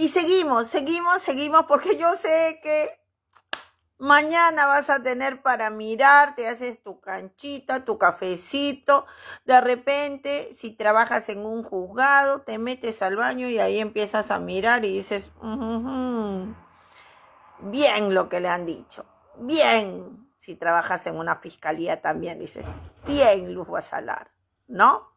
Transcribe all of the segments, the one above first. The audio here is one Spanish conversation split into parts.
Y seguimos, seguimos, seguimos, porque yo sé que mañana vas a tener para mirar, te haces tu canchita, tu cafecito. De repente, si trabajas en un juzgado, te metes al baño y ahí empiezas a mirar y dices, bien lo que le han dicho, bien. Si trabajas en una fiscalía también dices, bien Luz salar ¿no?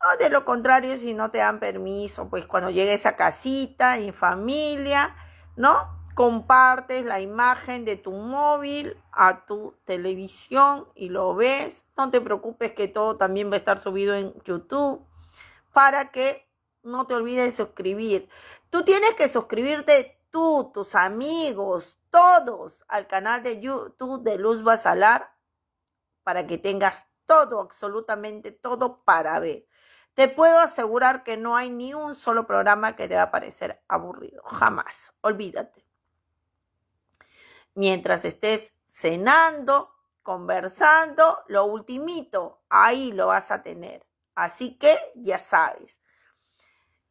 O de lo contrario, si no te dan permiso, pues cuando llegues a casita, en familia, ¿no? Compartes la imagen de tu móvil a tu televisión y lo ves. No te preocupes que todo también va a estar subido en YouTube para que no te olvides de suscribir. Tú tienes que suscribirte tú, tus amigos, todos al canal de YouTube de Luz Basalar para que tengas todo, absolutamente todo para ver te puedo asegurar que no hay ni un solo programa que te va a parecer aburrido. Jamás. Olvídate. Mientras estés cenando, conversando, lo ultimito, ahí lo vas a tener. Así que ya sabes.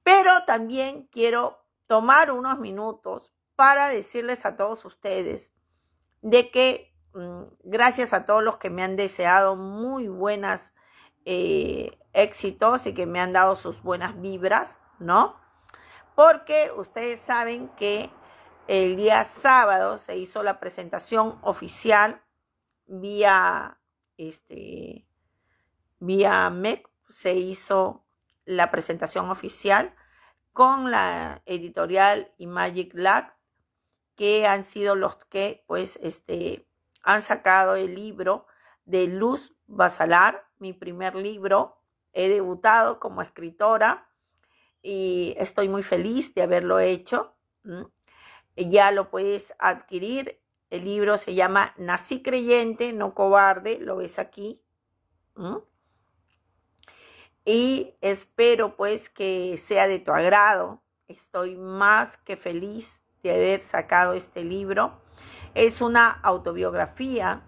Pero también quiero tomar unos minutos para decirles a todos ustedes de que mm, gracias a todos los que me han deseado muy buenas eh, éxitos y que me han dado sus buenas vibras, ¿no? Porque ustedes saben que el día sábado se hizo la presentación oficial vía este vía MEC se hizo la presentación oficial con la editorial y Magic Lab que han sido los que pues este han sacado el libro de Luz Basalar, mi primer libro He debutado como escritora y estoy muy feliz de haberlo hecho. Ya lo puedes adquirir. El libro se llama Nací creyente, no cobarde, lo ves aquí. Y espero pues que sea de tu agrado. Estoy más que feliz de haber sacado este libro. Es una autobiografía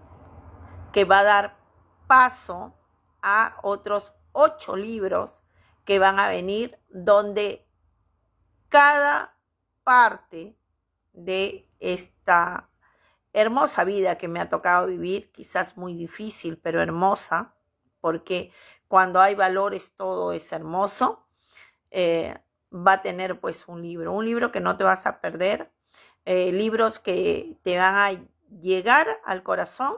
que va a dar paso a otros ocho libros que van a venir donde cada parte de esta hermosa vida que me ha tocado vivir, quizás muy difícil, pero hermosa, porque cuando hay valores todo es hermoso, eh, va a tener pues un libro, un libro que no te vas a perder, eh, libros que te van a llegar al corazón,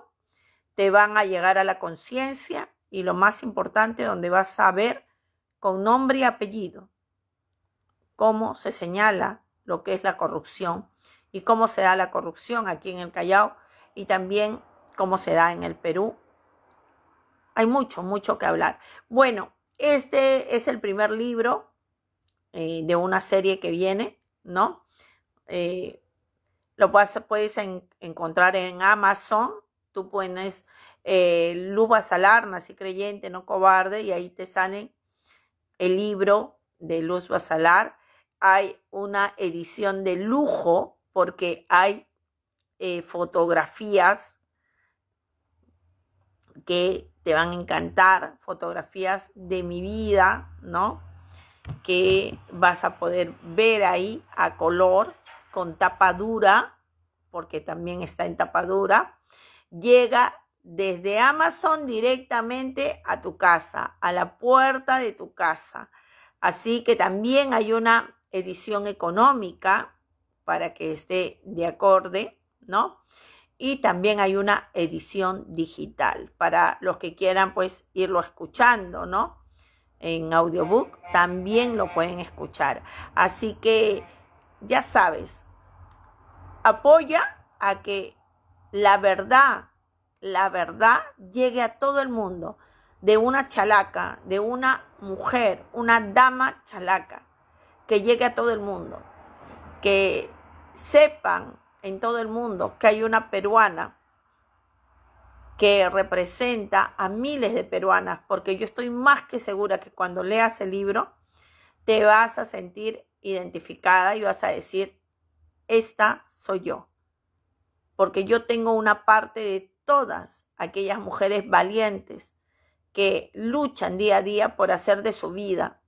te van a llegar a la conciencia, y lo más importante, donde vas a ver con nombre y apellido cómo se señala lo que es la corrupción y cómo se da la corrupción aquí en el Callao y también cómo se da en el Perú. Hay mucho, mucho que hablar. Bueno, este es el primer libro eh, de una serie que viene, ¿no? Eh, lo puedes, puedes encontrar en Amazon. Tú puedes eh, Luz Basalar, Nací Creyente, No Cobarde, y ahí te sale el libro de Luz Basalar. Hay una edición de lujo porque hay eh, fotografías que te van a encantar, fotografías de mi vida, ¿no? Que vas a poder ver ahí a color con tapa dura, porque también está en tapa dura. Llega desde Amazon directamente a tu casa, a la puerta de tu casa. Así que también hay una edición económica para que esté de acorde, ¿no? Y también hay una edición digital para los que quieran pues irlo escuchando, ¿no? En audiobook también lo pueden escuchar. Así que ya sabes, apoya a que la verdad la verdad llegue a todo el mundo de una chalaca, de una mujer, una dama chalaca, que llegue a todo el mundo, que sepan en todo el mundo que hay una peruana que representa a miles de peruanas, porque yo estoy más que segura que cuando leas el libro te vas a sentir identificada y vas a decir, esta soy yo, porque yo tengo una parte de todas aquellas mujeres valientes que luchan día a día por hacer de su vida,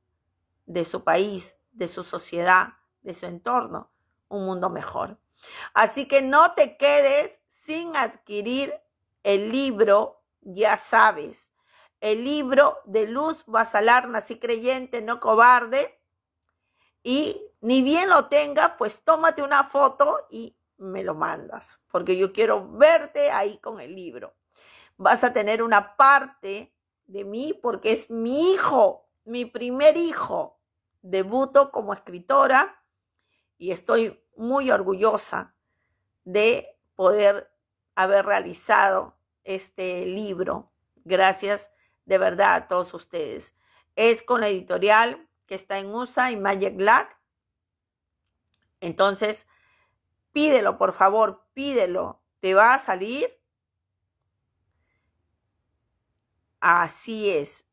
de su país, de su sociedad, de su entorno, un mundo mejor. Así que no te quedes sin adquirir el libro, ya sabes, el libro de Luz Basalar, nací creyente, no cobarde, y ni bien lo tenga, pues tómate una foto y me lo mandas, porque yo quiero verte ahí con el libro. Vas a tener una parte de mí porque es mi hijo, mi primer hijo. Debuto como escritora y estoy muy orgullosa de poder haber realizado este libro. Gracias de verdad a todos ustedes. Es con la editorial que está en USA y Magic Black. Entonces, Pídelo, por favor, pídelo. ¿Te va a salir? Así es.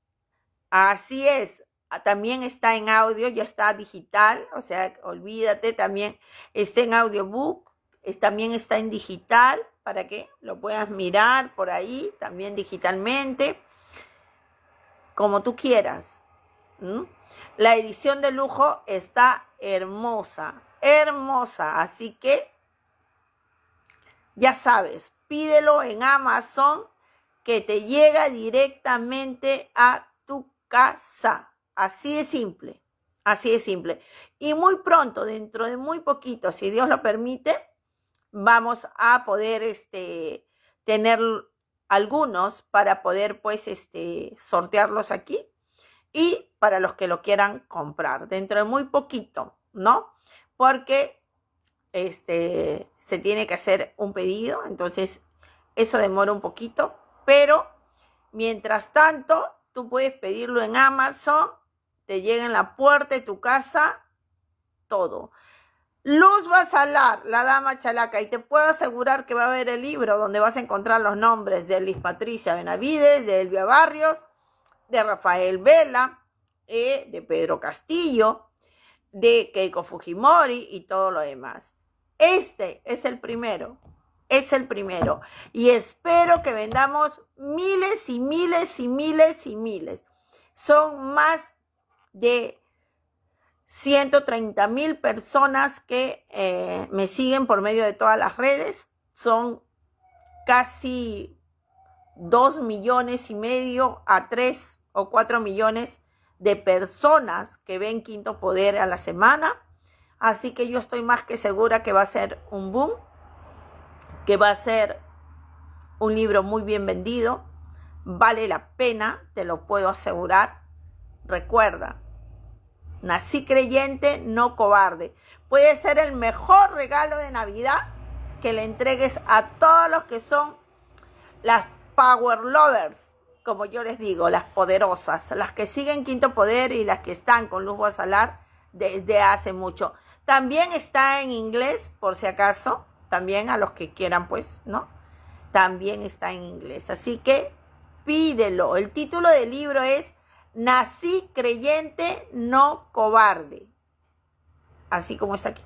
Así es. Ah, también está en audio, ya está digital, o sea, olvídate, también está en audiobook, también está en digital, para que lo puedas mirar por ahí, también digitalmente, como tú quieras. La edición de lujo está hermosa hermosa. Así que, ya sabes, pídelo en Amazon que te llega directamente a tu casa. Así de simple, así de simple. Y muy pronto, dentro de muy poquito, si Dios lo permite, vamos a poder este, tener algunos para poder pues este, sortearlos aquí y para los que lo quieran comprar dentro de muy poquito, ¿no? porque este, se tiene que hacer un pedido, entonces eso demora un poquito, pero mientras tanto tú puedes pedirlo en Amazon, te llega en la puerta de tu casa, todo. Luz Basalar, la dama chalaca, y te puedo asegurar que va a haber el libro donde vas a encontrar los nombres de Liz Patricia Benavides, de Elvia Barrios, de Rafael Vela, eh, de Pedro Castillo, de Keiko Fujimori y todo lo demás. Este es el primero, es el primero. Y espero que vendamos miles y miles y miles y miles. Son más de 130 mil personas que eh, me siguen por medio de todas las redes. Son casi 2 millones y medio a 3 o 4 millones de personas que ven Quinto Poder a la semana. Así que yo estoy más que segura que va a ser un boom, que va a ser un libro muy bien vendido. Vale la pena, te lo puedo asegurar. Recuerda, nací creyente, no cobarde. Puede ser el mejor regalo de Navidad que le entregues a todos los que son las Power Lovers como yo les digo, las poderosas, las que siguen Quinto Poder y las que están con Luz salar desde hace mucho. También está en inglés, por si acaso, también a los que quieran, pues, ¿no? También está en inglés. Así que pídelo. El título del libro es Nací creyente, no cobarde. Así como está aquí.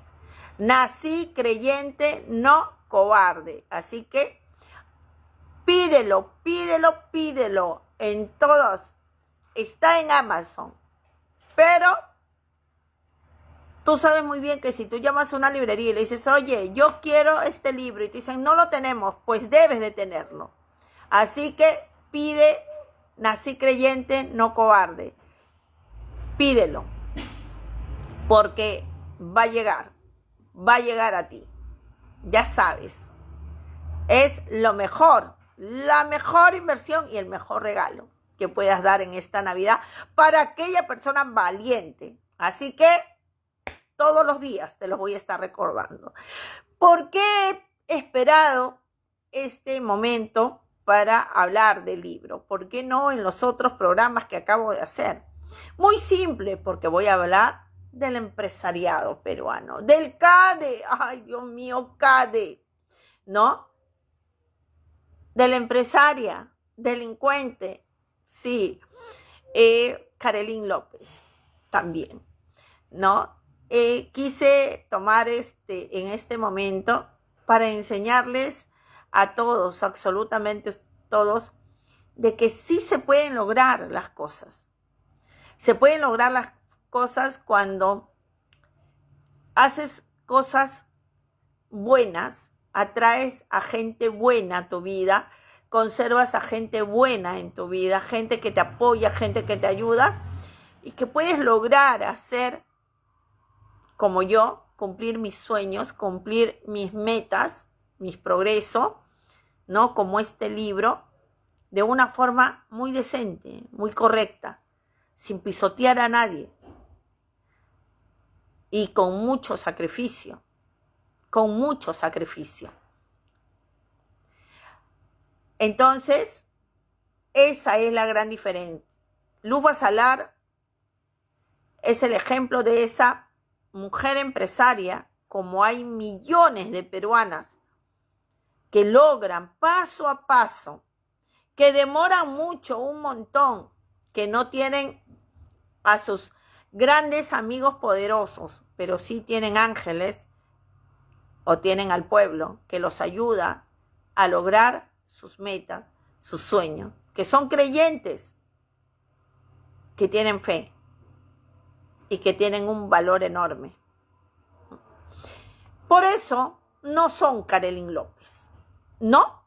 Nací creyente, no cobarde. Así que Pídelo, pídelo, pídelo en todos. Está en Amazon. Pero tú sabes muy bien que si tú llamas a una librería y le dices, oye, yo quiero este libro y te dicen, no lo tenemos, pues debes de tenerlo. Así que pide, nací creyente, no cobarde. Pídelo, porque va a llegar, va a llegar a ti. Ya sabes, es lo mejor la mejor inversión y el mejor regalo que puedas dar en esta Navidad para aquella persona valiente. Así que todos los días te los voy a estar recordando. ¿Por qué he esperado este momento para hablar del libro? ¿Por qué no en los otros programas que acabo de hacer? Muy simple, porque voy a hablar del empresariado peruano, del CADE. Ay, Dios mío, CADE, ¿no? de la empresaria, delincuente, sí, eh, Karelin López también, ¿no? Eh, quise tomar este, en este momento para enseñarles a todos, absolutamente todos, de que sí se pueden lograr las cosas. Se pueden lograr las cosas cuando haces cosas buenas atraes a gente buena a tu vida, conservas a gente buena en tu vida, gente que te apoya, gente que te ayuda y que puedes lograr hacer como yo, cumplir mis sueños, cumplir mis metas, mis progreso, ¿no? Como este libro, de una forma muy decente, muy correcta, sin pisotear a nadie y con mucho sacrificio con mucho sacrificio. Entonces, esa es la gran diferencia. Luz Basalar es el ejemplo de esa mujer empresaria, como hay millones de peruanas que logran paso a paso, que demoran mucho, un montón, que no tienen a sus grandes amigos poderosos, pero sí tienen ángeles o tienen al pueblo que los ayuda a lograr sus metas, sus sueños, que son creyentes, que tienen fe y que tienen un valor enorme. Por eso no son Karelin López, no,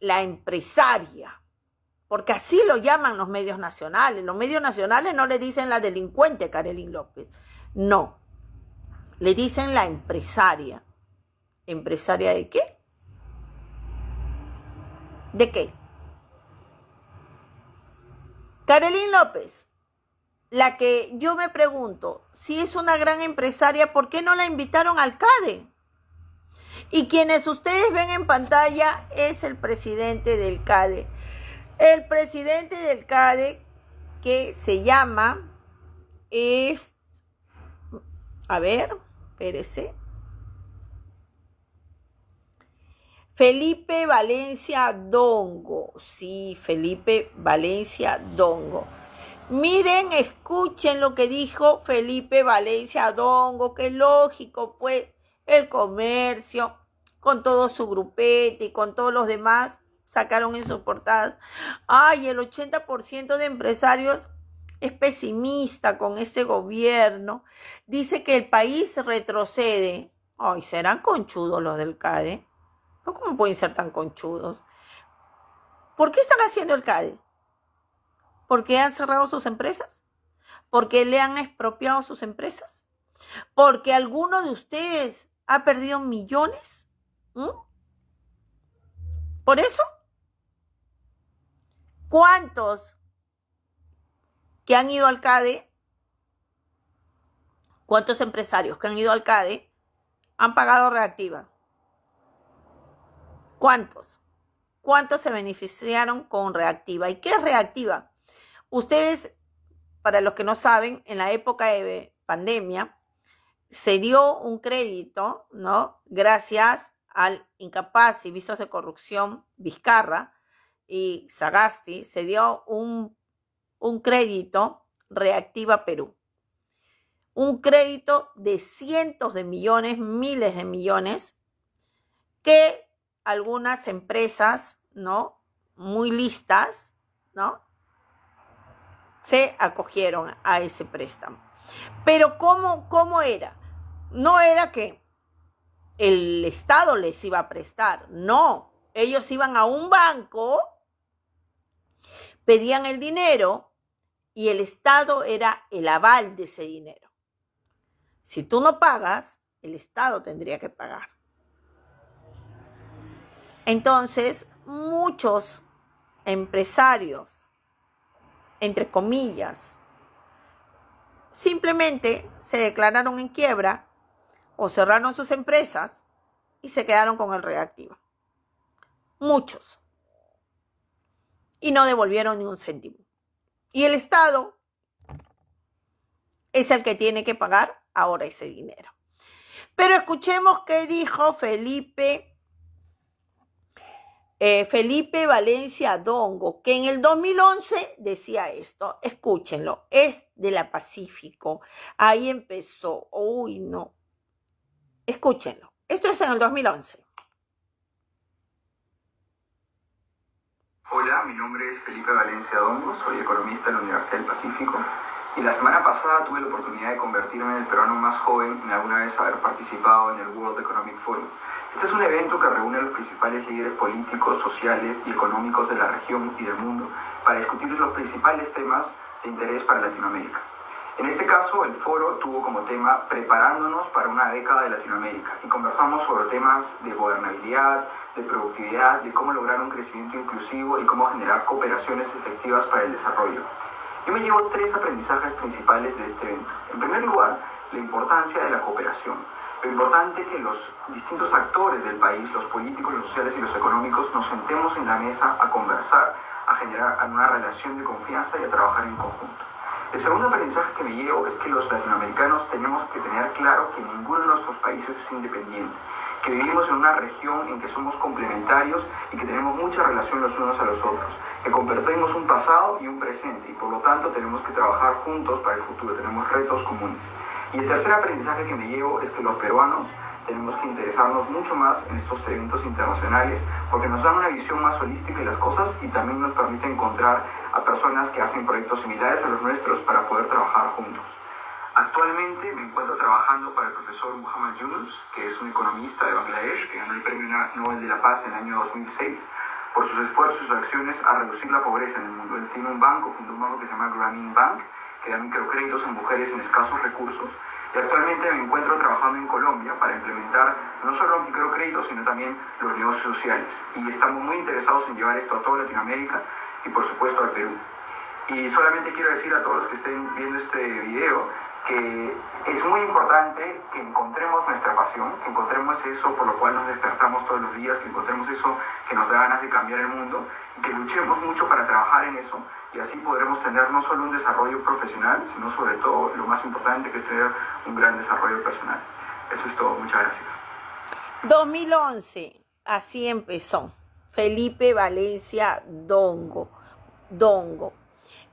la empresaria, porque así lo llaman los medios nacionales. Los medios nacionales no le dicen la delincuente Karelin López, no, le dicen la empresaria, ¿Empresaria de qué? ¿De qué? Carolín López, la que yo me pregunto, si es una gran empresaria, ¿por qué no la invitaron al CADE? Y quienes ustedes ven en pantalla es el presidente del CADE. El presidente del CADE que se llama es, a ver, espérese, Felipe Valencia Dongo. Sí, Felipe Valencia Dongo. Miren, escuchen lo que dijo Felipe Valencia Dongo, qué lógico, pues el comercio, con todo su grupete y con todos los demás, sacaron en sus portadas. Ay, el 80% de empresarios es pesimista con este gobierno. Dice que el país retrocede. Ay, serán conchudos los del CADE cómo pueden ser tan conchudos? ¿Por qué están haciendo el CADE? qué han cerrado sus empresas? ¿Porque le han expropiado sus empresas? ¿Porque alguno de ustedes ha perdido millones? ¿Mm? ¿Por eso? ¿Cuántos que han ido al CADE? ¿Cuántos empresarios que han ido al CADE han pagado reactiva? ¿Cuántos? ¿Cuántos se beneficiaron con reactiva? ¿Y qué es reactiva? Ustedes, para los que no saben, en la época de pandemia se dio un crédito, ¿no? Gracias al incapaz y visos de corrupción Vizcarra y Sagasti, se dio un, un crédito reactiva Perú. Un crédito de cientos de millones, miles de millones, que algunas empresas, ¿no? Muy listas, ¿no? Se acogieron a ese préstamo. Pero ¿cómo, cómo era? No era que el Estado les iba a prestar, no. Ellos iban a un banco, pedían el dinero y el Estado era el aval de ese dinero. Si tú no pagas, el Estado tendría que pagar. Entonces, muchos empresarios, entre comillas, simplemente se declararon en quiebra o cerraron sus empresas y se quedaron con el reactivo. Muchos. Y no devolvieron ni un céntimo. Y el Estado es el que tiene que pagar ahora ese dinero. Pero escuchemos qué dijo Felipe eh, Felipe Valencia Dongo, que en el 2011 decía esto, escúchenlo, es de la Pacífico. Ahí empezó, uy, no. Escúchenlo, esto es en el 2011. Hola, mi nombre es Felipe Valencia Dongo, soy economista en la Universidad del Pacífico y la semana pasada tuve la oportunidad de convertirme en el peruano más joven en alguna vez haber participado en el World Economic Forum este es un evento que reúne a los principales líderes políticos, sociales y económicos de la región y del mundo para discutir los principales temas de interés para Latinoamérica. En este caso, el foro tuvo como tema Preparándonos para una década de Latinoamérica y conversamos sobre temas de gobernabilidad, de productividad, de cómo lograr un crecimiento inclusivo y cómo generar cooperaciones efectivas para el desarrollo. Yo me llevo tres aprendizajes principales de este evento. En primer lugar, la importancia de la cooperación. Lo importante es que los distintos actores del país, los políticos, los sociales y los económicos, nos sentemos en la mesa a conversar, a generar una relación de confianza y a trabajar en conjunto. El segundo aprendizaje que me llevo es que los latinoamericanos tenemos que tener claro que ninguno de nuestros países es independiente, que vivimos en una región en que somos complementarios y que tenemos mucha relación los unos a los otros, que compartimos un pasado y un presente y por lo tanto tenemos que trabajar juntos para el futuro, tenemos retos comunes. Y el tercer aprendizaje que me llevo es que los peruanos tenemos que interesarnos mucho más en estos eventos internacionales porque nos dan una visión más holística de las cosas y también nos permite encontrar a personas que hacen proyectos similares a los nuestros para poder trabajar juntos. Actualmente me encuentro trabajando para el profesor Muhammad Yunus, que es un economista de Bangladesh que ganó el Premio Nobel de la Paz en el año 2006 por sus esfuerzos y acciones a reducir la pobreza en el mundo. Él tiene un banco, fundó un banco que se llama Grameen Bank, que dan microcréditos a mujeres en escasos recursos. Y actualmente me encuentro trabajando en Colombia para implementar no solo los microcréditos, sino también los negocios sociales. Y estamos muy interesados en llevar esto a toda Latinoamérica y por supuesto al Perú. Y solamente quiero decir a todos los que estén viendo este video que es muy importante que encontremos nuestra pasión, que encontremos eso por lo cual nos despertamos todos los días, que encontremos eso que nos da ganas de cambiar el mundo, que luchemos mucho para trabajar en eso y así podremos tener no solo un desarrollo profesional, sino sobre todo lo más importante que es tener un gran desarrollo personal. Eso es todo, muchas gracias. 2011, así empezó. Felipe Valencia Dongo. Dongo,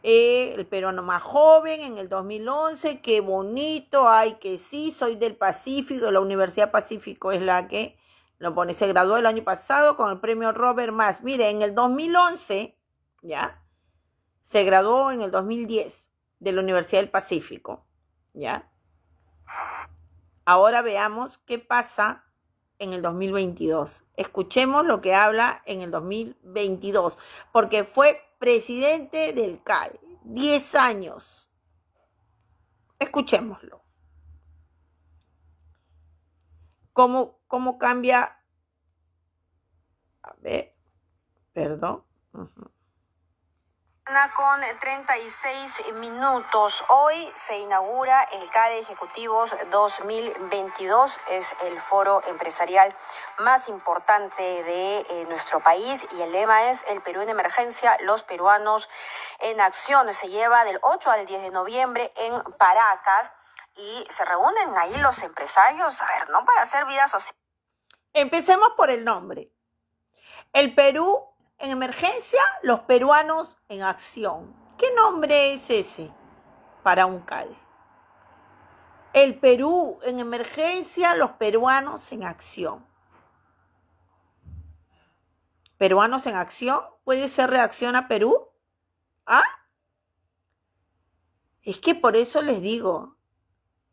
eh, el peruano más joven en el 2011, qué bonito, ay que sí, soy del Pacífico, la Universidad Pacífico es la que lo pone, se graduó el año pasado con el premio Robert Más. Mire, en el 2011, ¿ya? Se graduó en el 2010 de la Universidad del Pacífico, ¿ya? Ahora veamos qué pasa en el 2022. Escuchemos lo que habla en el 2022, porque fue presidente del CAE, 10 años. Escuchémoslo. ¿Cómo, cómo cambia? A ver, perdón con 36 minutos. Hoy se inaugura el CARE Ejecutivos 2022. Es el foro empresarial más importante de eh, nuestro país y el lema es El Perú en emergencia, los peruanos en acción. Se lleva del 8 al 10 de noviembre en Paracas y se reúnen ahí los empresarios, a ver, no para hacer vida social. Empecemos por el nombre. El Perú en emergencia, los peruanos en acción. ¿Qué nombre es ese para un CADE? El Perú en emergencia, los peruanos en acción. ¿Peruanos en acción? ¿Puede ser reacción a Perú? ¿Ah? Es que por eso les digo,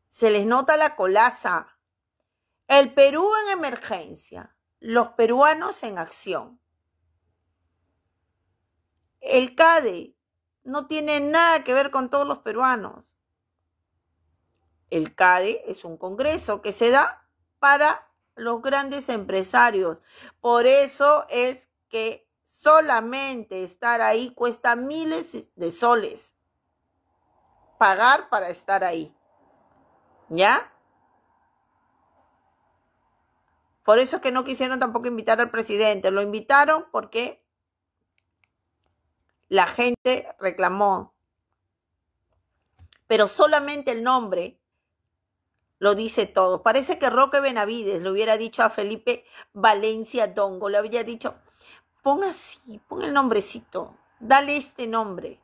se les nota la colaza. El Perú en emergencia, los peruanos en acción el CADE no tiene nada que ver con todos los peruanos. El CADE es un congreso que se da para los grandes empresarios. Por eso es que solamente estar ahí cuesta miles de soles. Pagar para estar ahí. ¿Ya? Por eso es que no quisieron tampoco invitar al presidente. Lo invitaron porque la gente reclamó. Pero solamente el nombre lo dice todo. Parece que Roque Benavides le hubiera dicho a Felipe Valencia Dongo, le habría dicho, pon así, pon el nombrecito, dale este nombre.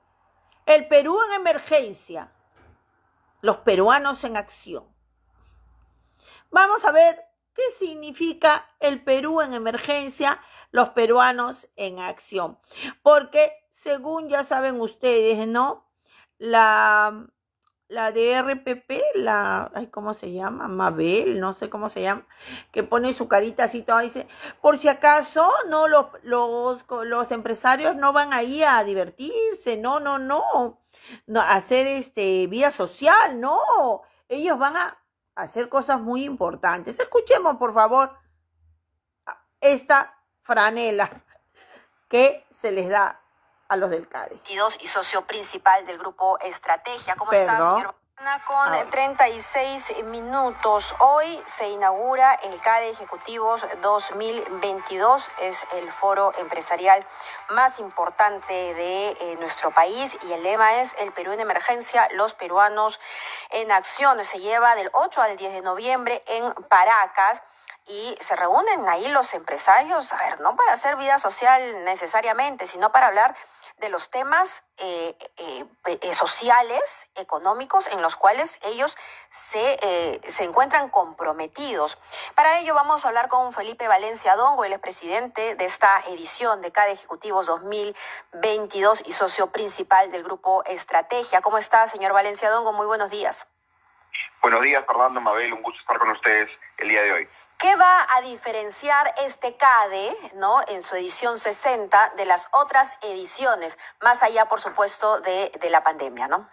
El Perú en emergencia, los peruanos en acción. Vamos a ver qué significa el Perú en emergencia, los peruanos en acción, porque según ya saben ustedes, ¿no? La, la DRPP, la, ¿cómo se llama? Mabel, no sé cómo se llama, que pone su carita así toda dice, por si acaso, no, los, los, los empresarios no van ahí a divertirse, no, no, no, no hacer este, vía social, no, ellos van a hacer cosas muy importantes. Escuchemos, por favor, esta franela que se les da a los del CADE. Y socio principal del grupo Estrategia. ¿Cómo Perdón. está, señor? Con 36 ah. minutos. Hoy se inaugura el CADE Ejecutivos 2022. Es el foro empresarial más importante de eh, nuestro país y el lema es El Perú en emergencia, los peruanos en acción. Se lleva del 8 al 10 de noviembre en Paracas y se reúnen ahí los empresarios, a ver, no para hacer vida social necesariamente, sino para hablar de los temas eh, eh, eh, sociales, económicos, en los cuales ellos se, se, encuentran comprometidos. Para ello vamos a hablar con Felipe Valencia Dongo, el presidente de esta edición de CADE Ejecutivos 2022 y socio principal del grupo Estrategia. ¿Cómo está, señor Valencia Dongo? Muy buenos días. Buenos días, Fernando Mabel. Un gusto estar con ustedes el día de hoy. ¿Qué va a diferenciar este CADE, ¿no? en su edición 60, de las otras ediciones, más allá, por supuesto, de, la pandemia? ¿no?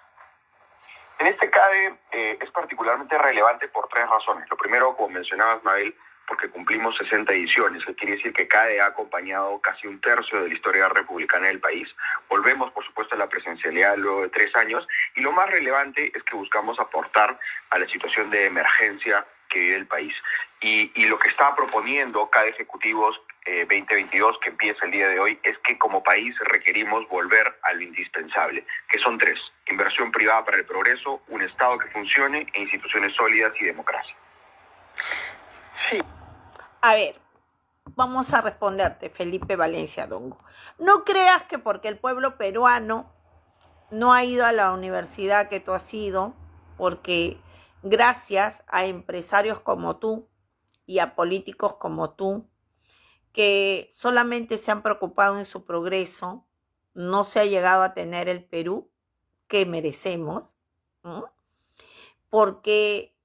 En este CADE eh, es particularmente relevante por tres razones. Lo primero, como mencionabas, Mabel, porque cumplimos 60 ediciones. Eso quiere decir que CADE ha acompañado casi un tercio de la historia republicana del país. Volvemos, por supuesto, a la presencialidad luego de tres años. Y lo más relevante es que buscamos aportar a la situación de emergencia que vive el país. Y, lo que está proponiendo cada Ejecutivos eh, 2022, que empieza el día de hoy, es que como país requerimos volver al indispensable, que son tres, inversión privada para el progreso, un Estado que funcione e instituciones sólidas y democracia. Sí. A ver, vamos a responderte, Felipe Valencia Dongo. No creas que porque el pueblo peruano no ha ido a la universidad que tú has ido, porque gracias a empresarios como tú, y a políticos como tú, que solamente se han preocupado en su progreso, no se ha llegado a tener el Perú que merecemos, porque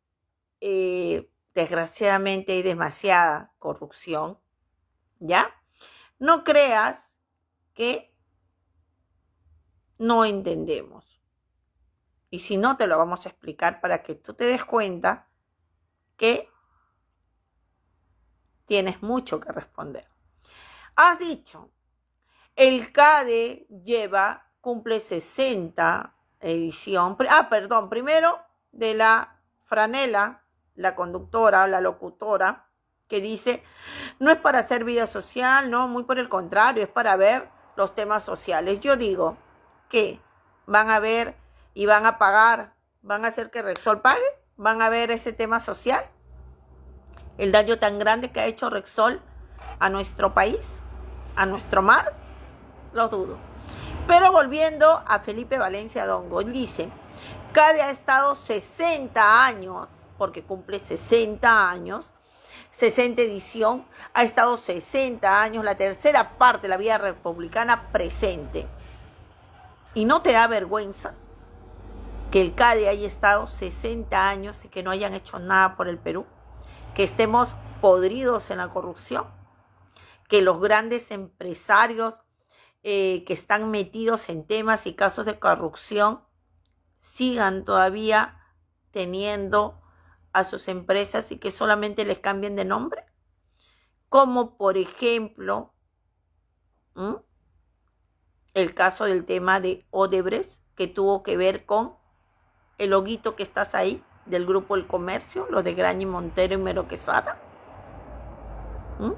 eh, desgraciadamente hay demasiada corrupción, ¿ya? No creas que no entendemos. Y si no, te lo vamos a explicar para que tú te des cuenta que tienes mucho que responder. Has dicho, el CADE lleva, cumple 60 edición, ah, perdón, primero de la franela, la conductora la locutora, que dice, no es para hacer vida social, no, muy por el contrario, es para ver los temas sociales. Yo digo que van a ver y van a pagar, van a hacer que Rexol pague, van a ver ese tema social el daño tan grande que ha hecho Rexol a nuestro país, a nuestro mar, lo dudo. Pero volviendo a Felipe Valencia Dongo, dice, Cade ha estado 60 años, porque cumple 60 años, 60 edición, ha estado 60 años, la tercera parte de la vida republicana presente. ¿Y no te da vergüenza que el CADE haya estado 60 años y que no hayan hecho nada por el Perú? que estemos podridos en la corrupción, que los grandes empresarios eh, que están metidos en temas y casos de corrupción sigan todavía teniendo a sus empresas y que solamente les cambien de nombre. Como por ejemplo el caso del tema de Odebrecht, que tuvo que ver con el hoguito que estás ahí, del grupo El Comercio, los de Grañi Montero y Mero Quesada. ¿Mm?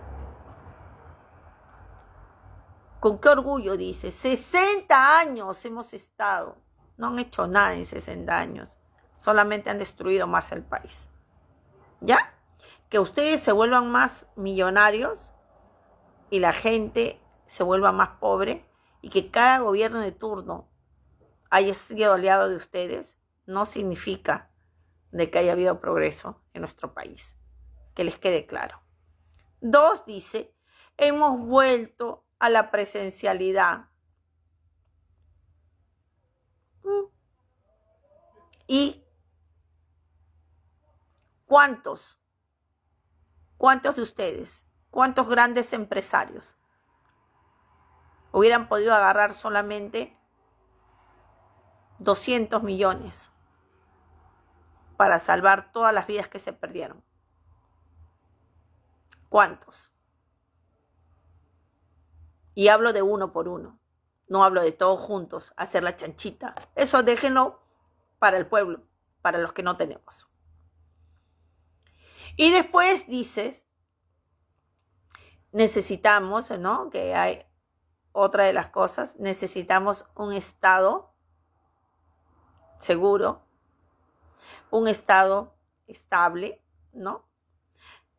¿Con qué orgullo dice? 60 años hemos estado. No han hecho nada en 60 años. Solamente han destruido más el país. ¿Ya? Que ustedes se vuelvan más millonarios y la gente se vuelva más pobre y que cada gobierno de turno haya sido aliado de ustedes no significa de que haya habido progreso en nuestro país. Que les quede claro. Dos, dice, hemos vuelto a la presencialidad. Mm. ¿Y cuántos? ¿Cuántos de ustedes? ¿Cuántos grandes empresarios hubieran podido agarrar solamente 200 millones? para salvar todas las vidas que se perdieron. ¿Cuántos? Y hablo de uno por uno. No hablo de todos juntos, hacer la chanchita. Eso déjenlo para el pueblo, para los que no tenemos. Y después dices, necesitamos, ¿no? Que hay otra de las cosas, necesitamos un Estado seguro, un estado estable, ¿no?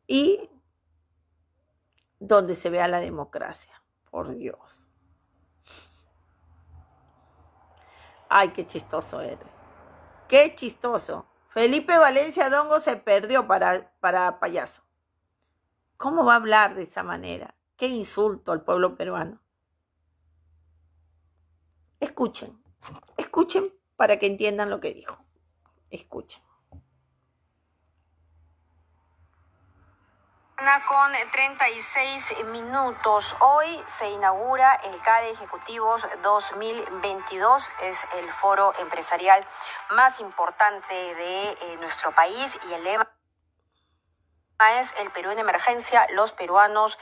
Y donde se vea la democracia, por Dios. Ay, qué chistoso eres. Qué chistoso. Felipe Valencia Dongo se perdió para, para payaso. ¿Cómo va a hablar de esa manera? Qué insulto al pueblo peruano. Escuchen, escuchen para que entiendan lo que dijo. Escucha. con 36 minutos. Hoy se inaugura el CADE Ejecutivos 2022. Es el foro empresarial más importante de eh, nuestro país y el lema es el Perú en emergencia, los peruanos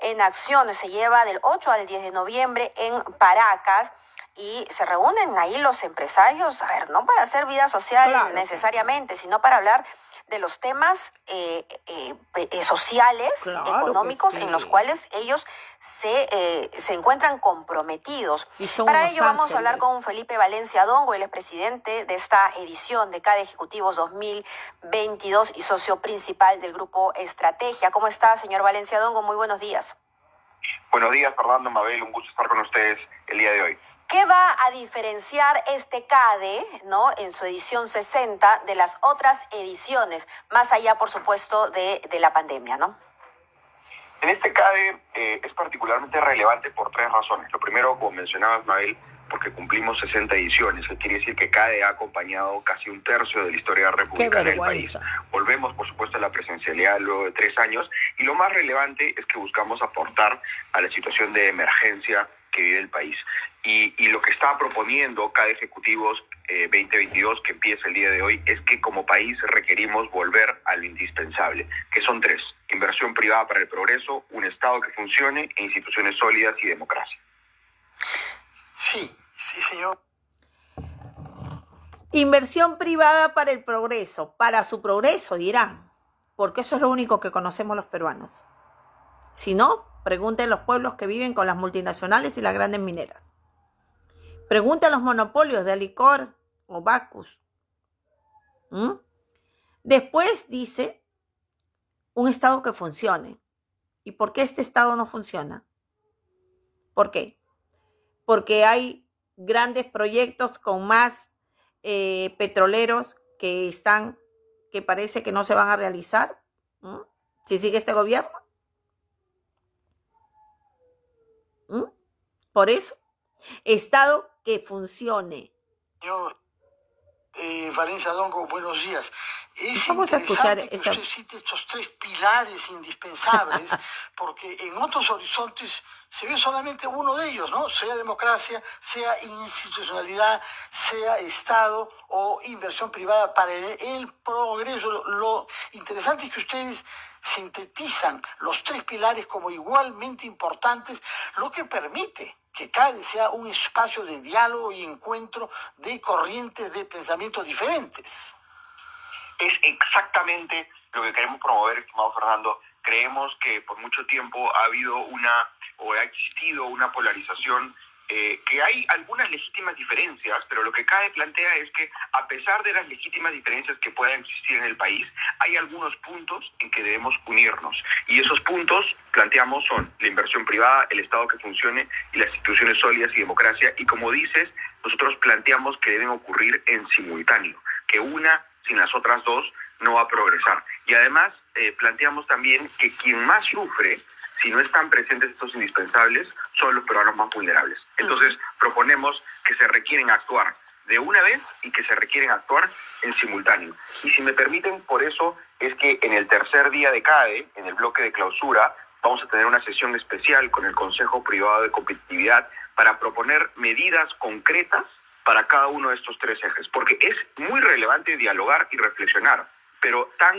en acción. Se lleva del 8 al 10 de noviembre en Paracas y se reúnen ahí los empresarios, a ver, no para hacer vida social necesariamente, sino para hablar de los temas eh, eh, eh, sociales, económicos, pues en los cuales ellos se, se encuentran comprometidos. Para ello vamos a hablar con Felipe Valencia Dongo, el presidente de esta edición de CADE Ejecutivos 2022 y socio principal del grupo Estrategia. ¿Cómo está, señor Valencia Dongo? Muy buenos días. Buenos días, Fernando Mabel. Un gusto estar con ustedes el día de hoy. ¿Qué va a diferenciar este CADE, ¿no? En su edición 60 de las otras ediciones, más allá, por supuesto, de, la pandemia, ¿no? En este CADE eh, es particularmente relevante por tres razones. Lo primero, como mencionabas, Ismael, porque cumplimos 60 ediciones. Eso quiere decir que CADE ha acompañado casi un tercio de la historia republicana del país. Volvemos, por supuesto, a la presencialidad luego de tres años. Y lo más relevante es que buscamos aportar a la situación de emergencia que vive el país. Y, lo que está proponiendo cada Ejecutivos 2022 eh, que empieza el día de hoy es que como país requerimos volver al indispensable, que son tres, inversión privada para el progreso, un Estado que funcione e instituciones sólidas y democracia. Sí, sí, señor. Inversión privada para el progreso, para su progreso, dirán, porque eso es lo único que conocemos los peruanos. Si no, pregunten los pueblos que viven con las multinacionales y las grandes mineras. Pregunta a los monopolios de Alicor o Bacus. Después dice un Estado que funcione. ¿Y por qué este Estado no funciona? ¿Por qué? Porque hay grandes proyectos con más eh, petroleros que están, que parece que no se van a realizar. Si sigue este gobierno. Por eso, Estado que funcione. Señor eh, Valencia Dongo, buenos días. Es interesante que usted cite estos tres pilares indispensables, porque en otros horizontes se ve solamente uno de ellos, ¿no? Sea democracia, sea institucionalidad, sea Estado o inversión privada para el, progreso. lo, interesante es que ustedes sintetizan los tres pilares como igualmente importantes, lo que permite que Cádiz sea un espacio de diálogo y encuentro de corrientes de pensamiento diferentes. Es exactamente lo que queremos promover, estimado Fernando. Creemos que por mucho tiempo ha habido una o ha existido una polarización eh, que hay algunas legítimas diferencias, pero lo que CAE plantea es que a pesar de las legítimas diferencias que puedan existir en el país, hay algunos puntos en que debemos unirnos. Y esos puntos, planteamos, son la inversión privada, el Estado que funcione y las instituciones sólidas y democracia. Y como dices, nosotros planteamos que deben ocurrir en simultáneo, que una sin las otras dos no va a progresar. Y además, eh, planteamos también que quien más sufre si no están presentes estos indispensables, son los peruanos más vulnerables. Entonces, proponemos que se requieren actuar de una vez y que se requieren actuar en simultáneo. Y si me permiten, por eso es que en el tercer día de CAE, en el bloque de clausura, vamos a tener una sesión especial con el Consejo Privado de Competitividad para proponer medidas concretas para cada uno de estos tres ejes, porque es muy relevante dialogar y reflexionar pero tan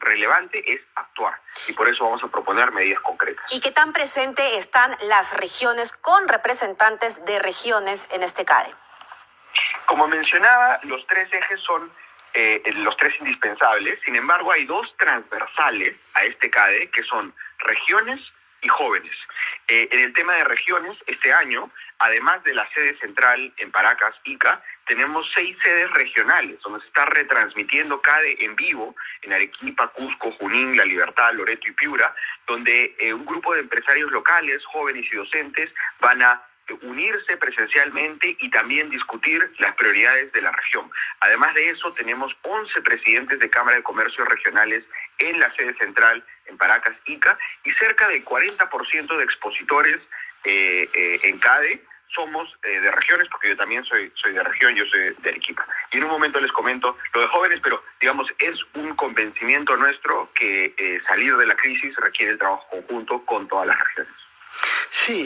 relevante es actuar. Y por eso vamos a proponer medidas concretas. ¿Y qué tan presente están las regiones con representantes de regiones en este CADE? Como mencionaba, los tres ejes son eh, eh, los tres indispensables. Sin embargo, hay dos transversales a este CADE, que son regiones y jóvenes. Eh, en el tema de regiones, este año, además de la sede central en Paracas, ICA, tenemos seis sedes regionales, donde se está retransmitiendo CADE en vivo en Arequipa, Cusco, Junín, La Libertad, Loreto y Piura, donde eh, un grupo de empresarios locales, jóvenes y docentes van a unirse presencialmente y también discutir las prioridades de la región. Además de eso, tenemos 11 presidentes de Cámara de Comercio regionales en la sede central en Paracas, Ica, y cerca del 40% de expositores eh, eh, en CADE somos eh, de regiones, porque yo también soy, soy de región, yo soy de Arequipa. Y en un momento les comento lo de jóvenes, pero digamos, es un convencimiento nuestro que salir de la crisis requiere el trabajo conjunto con todas las regiones. Sí,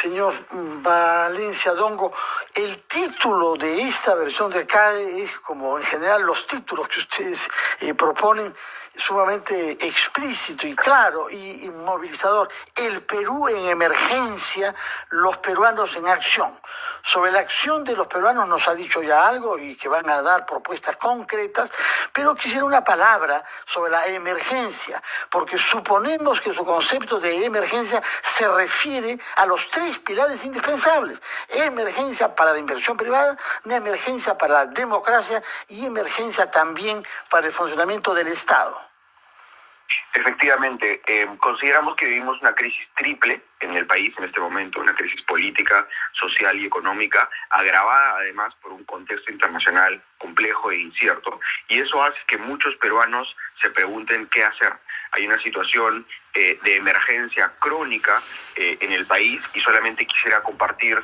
señor Valencia Dongo, el título de esta versión de CAE, como en general los títulos que ustedes eh, proponen, sumamente explícito y claro y, movilizador. El Perú en emergencia, los peruanos en acción. Sobre la acción de los peruanos nos ha dicho ya algo y que van a dar propuestas concretas, pero quisiera una palabra sobre la emergencia, porque suponemos que su concepto de emergencia se refiere a los tres pilares indispensables. Emergencia para la inversión privada, emergencia para la democracia y emergencia también para el funcionamiento del Estado. Efectivamente, eh, consideramos que vivimos una crisis triple en el país en este momento, una crisis política, social y económica, agravada además por un contexto internacional complejo e incierto, y eso hace que muchos peruanos se pregunten qué hacer. Hay una situación eh, de emergencia crónica eh, en el país y solamente quisiera compartir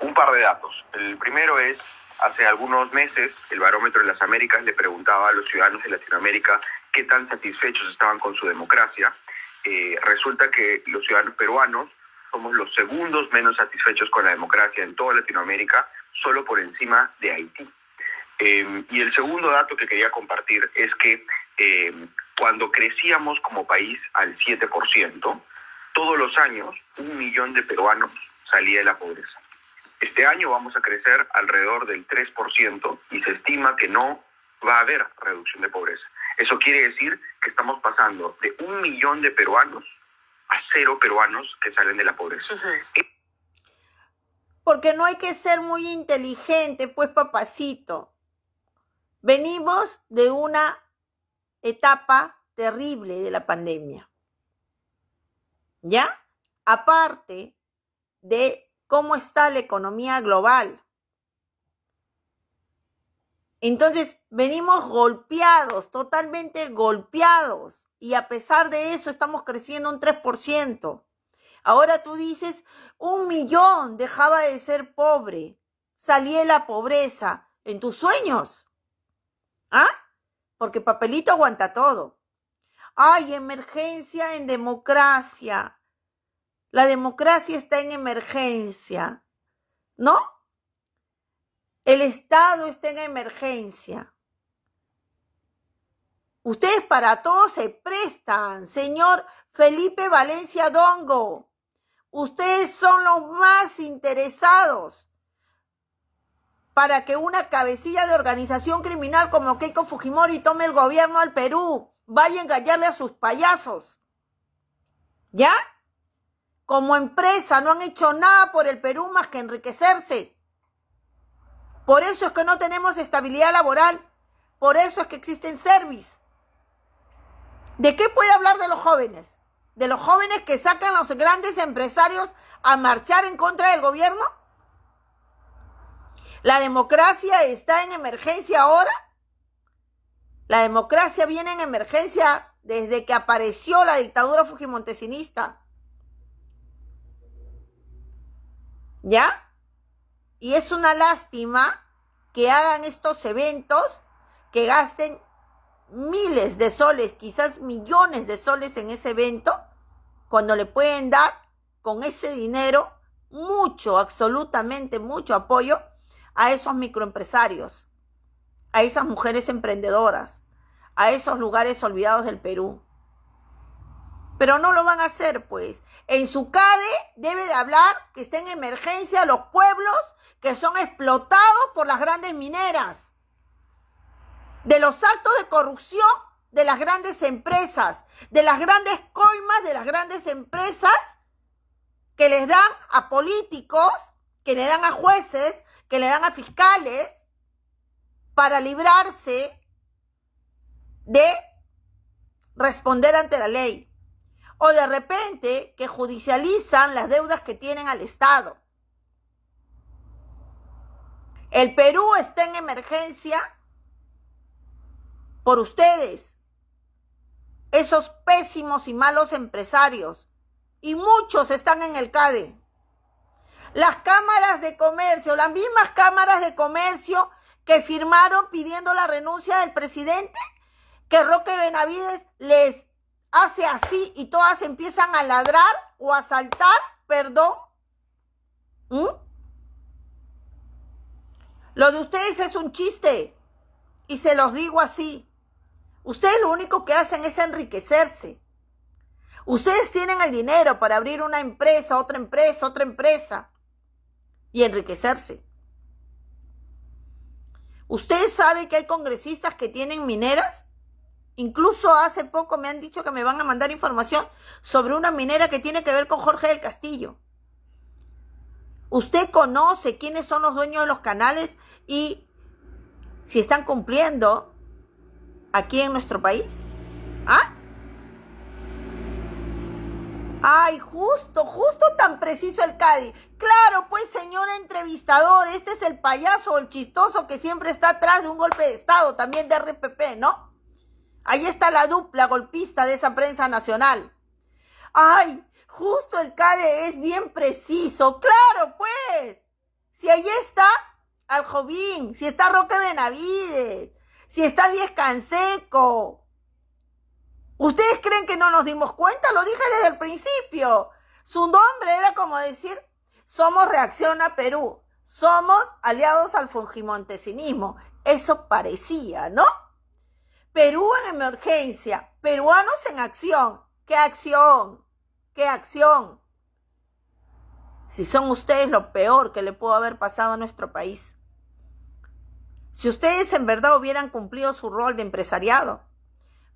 un par de datos. El primero es Hace algunos meses, el Barómetro de las Américas le preguntaba a los ciudadanos de Latinoamérica qué tan satisfechos estaban con su democracia, eh, resulta que los ciudadanos peruanos somos los segundos menos satisfechos con la democracia en toda Latinoamérica, solo por encima de Haití. Em, y el segundo dato que quería compartir es que em, cuando crecíamos como país al 7%, todos los años un millón de peruanos salía de la pobreza. Este año vamos a crecer alrededor del 3% y se estima que no va a haber reducción de pobreza. Eso quiere decir que estamos pasando de un millón de peruanos a cero peruanos que salen de la pobreza. Eh, Porque no hay que ser muy inteligente, pues papacito. Venimos de una etapa terrible de la pandemia. ¿Ya? Aparte de cómo está la economía global, entonces, venimos golpeados, totalmente golpeados, y a pesar de eso estamos creciendo un 3%. Ahora tú dices, un millón dejaba de ser pobre, salí de la pobreza en tus sueños. ¿Ah? Porque papelito aguanta todo. Hay emergencia en democracia. La democracia está en emergencia. ¿No? El Estado está en emergencia. Ustedes para todo se prestan, señor Felipe Valencia Dongo. Ustedes son los más interesados para que una cabecilla de organización criminal como Keiko Fujimori tome el gobierno al Perú. Vaya a engañarle a sus payasos. ¿Ya? Como empresa no han hecho nada por el Perú más que enriquecerse. Por eso es que no tenemos estabilidad laboral. Por eso es que existen service. ¿De qué puede hablar de los jóvenes? ¿De los jóvenes que sacan a los grandes empresarios a marchar en contra del gobierno? ¿La democracia está en emergencia ahora? La democracia viene en emergencia desde que apareció la dictadura fujimontesinista. ¿Ya? Y es una lástima que hagan estos eventos, que gasten miles de soles, quizás millones de soles en ese evento, cuando le pueden dar con ese dinero mucho, absolutamente mucho apoyo a esos microempresarios, a esas mujeres emprendedoras, a esos lugares olvidados del Perú. Pero no lo van a hacer, pues. En su CADE debe de hablar que está en emergencia los pueblos que son explotados por las grandes mineras, de los actos de corrupción de las grandes empresas, de las grandes coimas de las grandes empresas que les dan a políticos, que le dan a jueces, que le dan a fiscales para librarse de responder ante la ley. O de repente que judicializan las deudas que tienen al Estado. El Perú está en emergencia por ustedes, esos pésimos y malos empresarios. Y muchos están en el CADE. Las cámaras de comercio, las mismas cámaras de comercio que firmaron pidiendo la renuncia del presidente, que Roque Benavides les hace así y todas empiezan a ladrar o a saltar, perdón. Lo de ustedes es un chiste. Y se los digo así. Ustedes lo único que hacen es enriquecerse. Ustedes tienen el dinero para abrir una empresa, otra empresa, otra empresa y enriquecerse. Ustedes saben que hay congresistas que tienen mineras. Incluso hace poco me han dicho que me van a mandar información sobre una minera que tiene que ver con Jorge del Castillo. Usted conoce quiénes son los dueños de los canales y si están cumpliendo aquí en nuestro país. ¿Ah? Ay, justo, justo tan preciso el Cádiz. Claro, pues señor entrevistador, este es el payaso, el chistoso que siempre está atrás de un golpe de Estado, también de RPP, ¿no? Ahí está la dupla golpista de esa prensa nacional. Ay, Justo el CADE es bien preciso. Claro, pues. Si ahí está Aljovín, si está Roque Benavides, si está Diez Canseco. ¿Ustedes creen que no nos dimos cuenta? Lo dije desde el principio. Su nombre era como decir, somos Reacción a Perú, somos aliados al fungimontesinismo. Eso parecía, ¿no? Perú en emergencia, peruanos en acción. ¿Qué acción? ¿Qué acción? Si son ustedes lo peor que le pudo haber pasado a nuestro país. Si ustedes en verdad hubieran cumplido su rol de empresariado,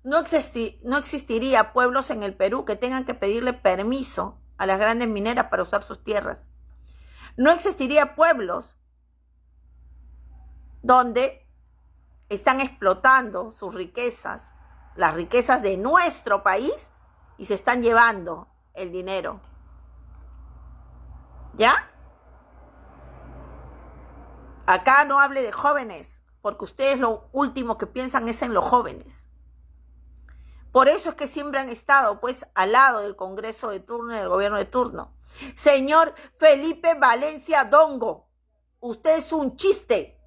no, existiría pueblos en el Perú que tengan que pedirle permiso a las grandes mineras para usar sus tierras. No existiría pueblos donde están explotando sus riquezas, las riquezas de nuestro país, y se están llevando el dinero. ¿Ya? Acá no hable de jóvenes, porque ustedes lo último que piensan es en los jóvenes. Por eso es que siempre han estado pues al lado del Congreso de turno y del gobierno de turno. Señor Felipe Valencia Dongo, usted es un chiste,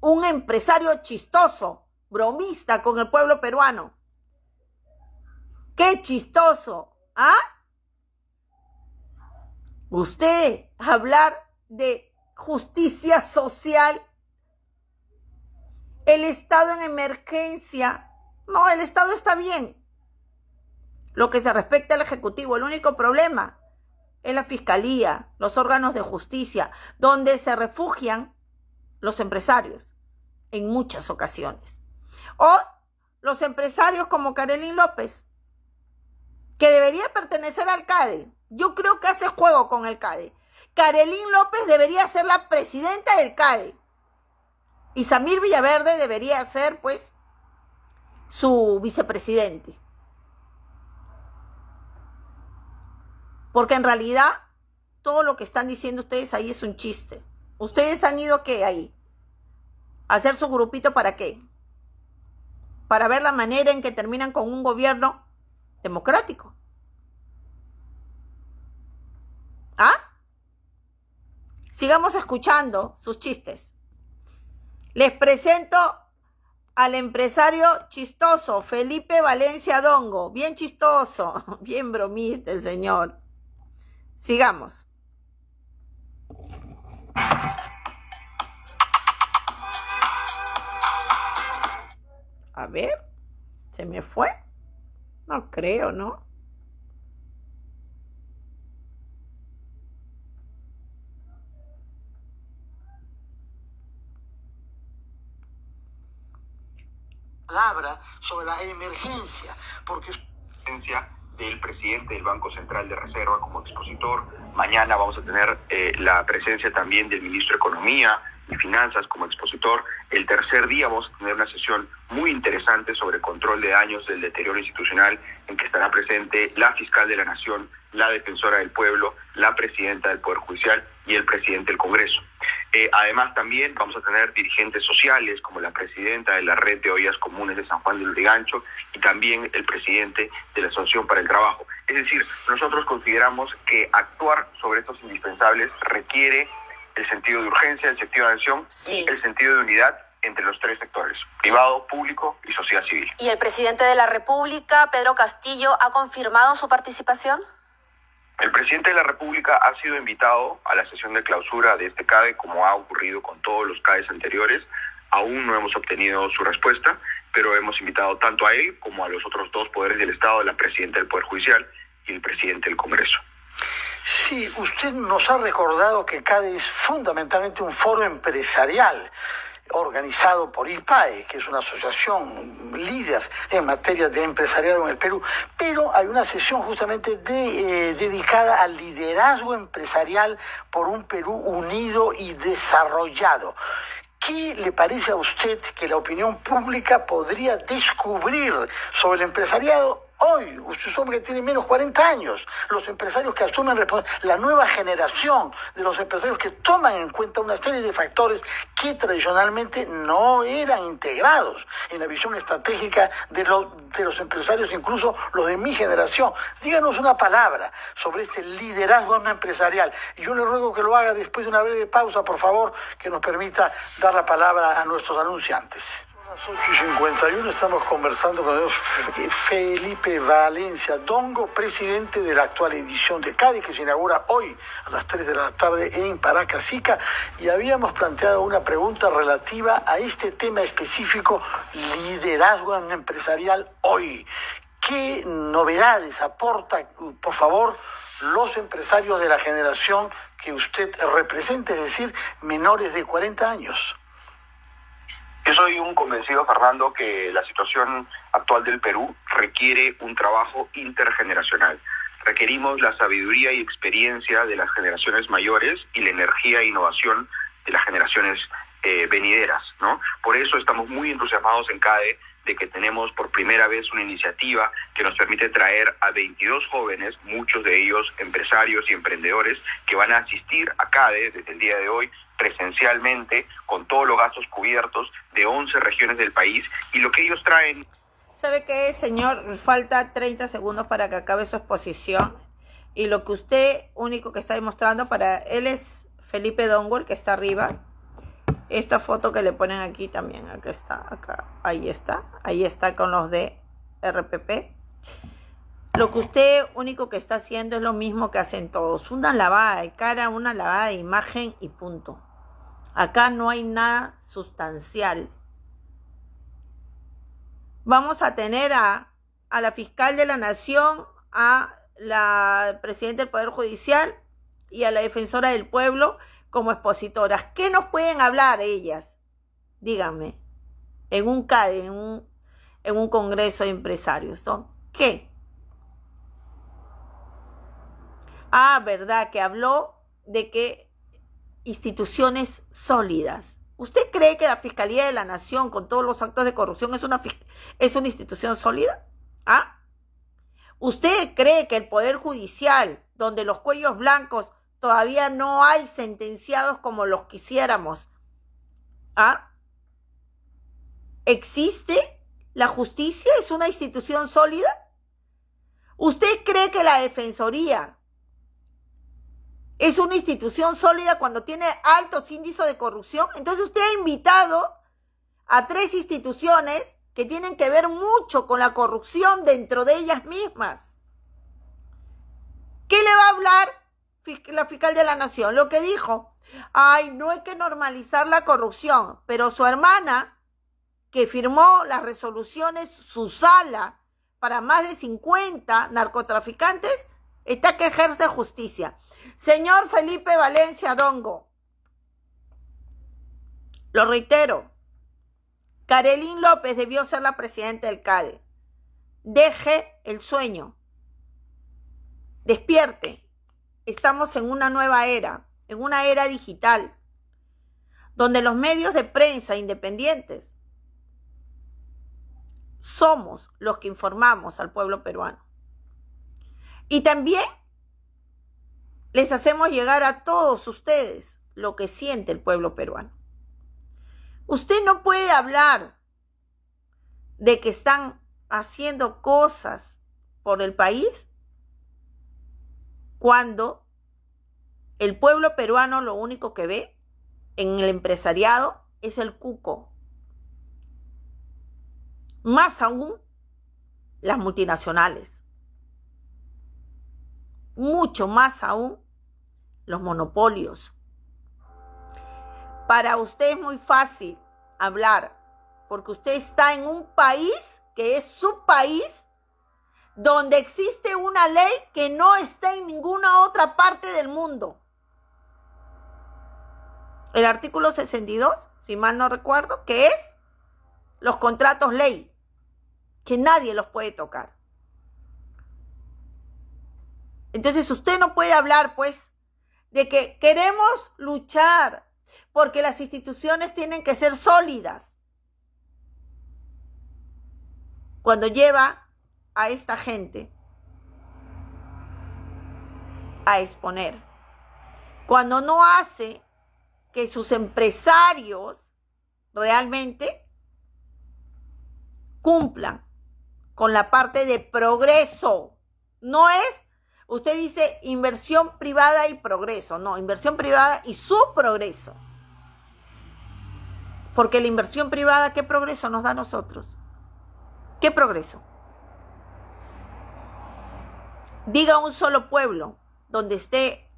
un empresario chistoso, bromista con el pueblo peruano. Qué chistoso, a usted hablar de justicia social, el Estado en emergencia. No, el Estado está bien. Lo que se respecta al Ejecutivo, el único problema es la Fiscalía, los órganos de justicia, donde se refugian los empresarios en muchas ocasiones. O los empresarios como Karelin López, que debería pertenecer al CADE. Yo creo que hace juego con el CADE. Karelín López debería ser la presidenta del CADE. Y Samir Villaverde debería ser, pues, su vicepresidente. Porque en realidad todo lo que están diciendo ustedes ahí es un chiste. Ustedes han ido qué ahí? ¿A hacer su grupito para qué? Para ver la manera en que terminan con un gobierno democrático. ¿Ah? Sigamos escuchando sus chistes. Les presento al empresario chistoso, Felipe Valencia Dongo. Bien chistoso, bien bromista el señor. Sigamos. A ver, se me fue. No creo, ¿no? palabra sobre la emergencia, porque presencia del presidente del Banco Central de Reserva como expositor. Mañana vamos a tener eh, la presencia también del ministro de Economía, finanzas como expositor. El tercer día vamos a tener una sesión muy interesante sobre control de daños del deterioro institucional en que estará presente la fiscal de la Nación, la defensora del pueblo, la presidenta del Poder Judicial y el presidente del Congreso. Eh, además también vamos a tener dirigentes sociales como la presidenta de la Red de Ollas Comunes de San Juan del Lurigancho, y también el presidente de la Asociación para el Trabajo. Es decir, nosotros consideramos que actuar sobre estos indispensables requiere el sentido de urgencia, el sentido de acción, el sentido de unidad entre los tres sectores, privado, público y sociedad civil. ¿Y el presidente de la República, Pedro Castillo, ha confirmado su participación? El presidente de la República ha sido invitado a la sesión de clausura de este CADE, como ha ocurrido con todos los CADES anteriores. Aún no hemos obtenido su respuesta, pero hemos invitado tanto a él como a los otros dos poderes del Estado, la presidenta del Poder Judicial y el presidente del Congreso. Sí, usted nos ha recordado que CADE es fundamentalmente un foro empresarial organizado por IPAE, que es una asociación líder en materia de empresariado en el Perú, pero hay una sesión justamente eh, dedicada al liderazgo empresarial por un Perú unido y desarrollado. ¿Qué le parece a usted que la opinión pública podría descubrir sobre el empresariado Hoy, hombre que tiene menos 40 años. Los empresarios que asumen la nueva generación de los empresarios que toman en cuenta una serie de factores que tradicionalmente no eran integrados en la visión estratégica de, de los empresarios, incluso los de mi generación. Díganos una palabra sobre este liderazgo empresarial. Y yo le ruego que lo haga después de una breve pausa, por favor, que nos permita dar la palabra a nuestros anunciantes las 51 estamos conversando con Felipe Valencia Dongo, presidente de la actual edición de Cádiz, que se inaugura hoy a las 3 de la tarde en Paracasica. Y habíamos planteado una pregunta relativa a este tema específico, liderazgo empresarial hoy. ¿Qué novedades aporta, por favor, los empresarios de la generación que usted representa, es decir, menores de 40 años? Yo soy un convencido, Fernando, que la situación actual del Perú requiere un trabajo intergeneracional. Requerimos la sabiduría y experiencia de las generaciones mayores y la energía e innovación de las generaciones eh, venideras. ¿no? Por eso estamos muy entusiasmados en CADE de que tenemos por primera vez una iniciativa que nos permite traer a 22 jóvenes, muchos de ellos empresarios y emprendedores, que van a asistir a CADE desde el día de hoy presencialmente, con todos los gastos cubiertos de 11 regiones del país. Y lo que ellos traen... ¿Sabe qué, señor? Falta 30 segundos para que acabe su exposición. Y lo que usted único que está demostrando para él es Felipe Dongol, que está arriba. Esta foto que le ponen aquí también, acá está, acá, ahí está, ahí está con los de RPP. Lo que usted único que está haciendo es lo mismo que hacen todos, una lavada de cara, una lavada de imagen y punto. Acá no hay nada sustancial. Vamos a tener a, la fiscal de la nación, a la presidenta del Poder Judicial y a la defensora del pueblo como expositoras. ¿Qué nos pueden hablar ellas? Díganme, en un cad en un, congreso de empresarios. ¿Son qué? Ah, verdad, que habló de que instituciones sólidas. ¿Usted cree que la Fiscalía de la Nación, con todos los actos de corrupción, es una, es una institución sólida? ¿Ah? ¿Usted cree que el Poder Judicial, donde los cuellos blancos todavía no hay sentenciados como los quisiéramos, ¿ah? ¿Existe? ¿La justicia es una institución sólida? ¿Usted cree que la Defensoría, es una institución sólida cuando tiene altos índices de corrupción. Entonces usted ha invitado a tres instituciones que tienen que ver mucho con la corrupción dentro de ellas mismas. ¿Qué le va a hablar la fiscal de la nación? Lo que dijo, ay, no hay que normalizar la corrupción, pero su hermana, que firmó las resoluciones, su sala, para más de 50 narcotraficantes, está que ejerce justicia. Señor Felipe Valencia Dongo, lo reitero, Karelín López debió ser la presidenta del CADE. Deje el sueño. Despierte. Estamos en una nueva era, en una era digital, donde los medios de prensa independientes somos los que informamos al pueblo peruano. Y también les hacemos llegar a todos ustedes lo que siente el pueblo peruano. Usted no puede hablar de que están haciendo cosas por el país cuando el pueblo peruano lo único que ve en el empresariado es el cuco. Más aún las multinacionales mucho más aún los monopolios. Para usted es muy fácil hablar, porque usted está en un país que es su país, donde existe una ley que no está en ninguna otra parte del mundo. El artículo 62, si mal no recuerdo, que es los contratos ley, que nadie los puede tocar. Entonces usted no puede hablar, pues, de que queremos luchar porque las instituciones tienen que ser sólidas. Cuando lleva a esta gente a exponer. Cuando no hace que sus empresarios realmente cumplan con la parte de progreso. No es Usted dice inversión privada y progreso. No, inversión privada y su progreso. Porque la inversión privada, ¿qué progreso nos da a nosotros? ¿Qué progreso? Diga un solo pueblo donde esté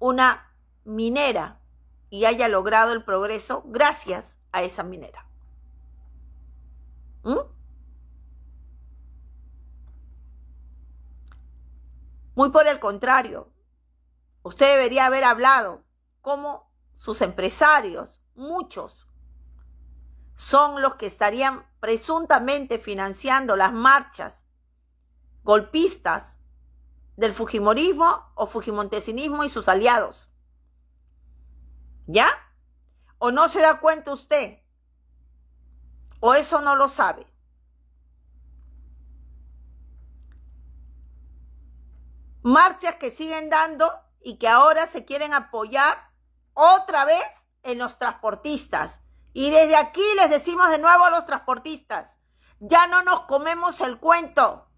una minera y haya logrado el progreso gracias a esa minera. ¿Mm? Muy por el contrario, usted debería haber hablado como sus empresarios, muchos, son los que estarían presuntamente financiando las marchas golpistas del Fujimorismo o Fujimontesinismo y sus aliados. ¿Ya? ¿O no se da cuenta usted? ¿O eso no lo sabe? marchas que siguen dando y que ahora se quieren apoyar otra vez en los transportistas. Y desde aquí les decimos de nuevo a los transportistas, ya no nos comemos el cuento.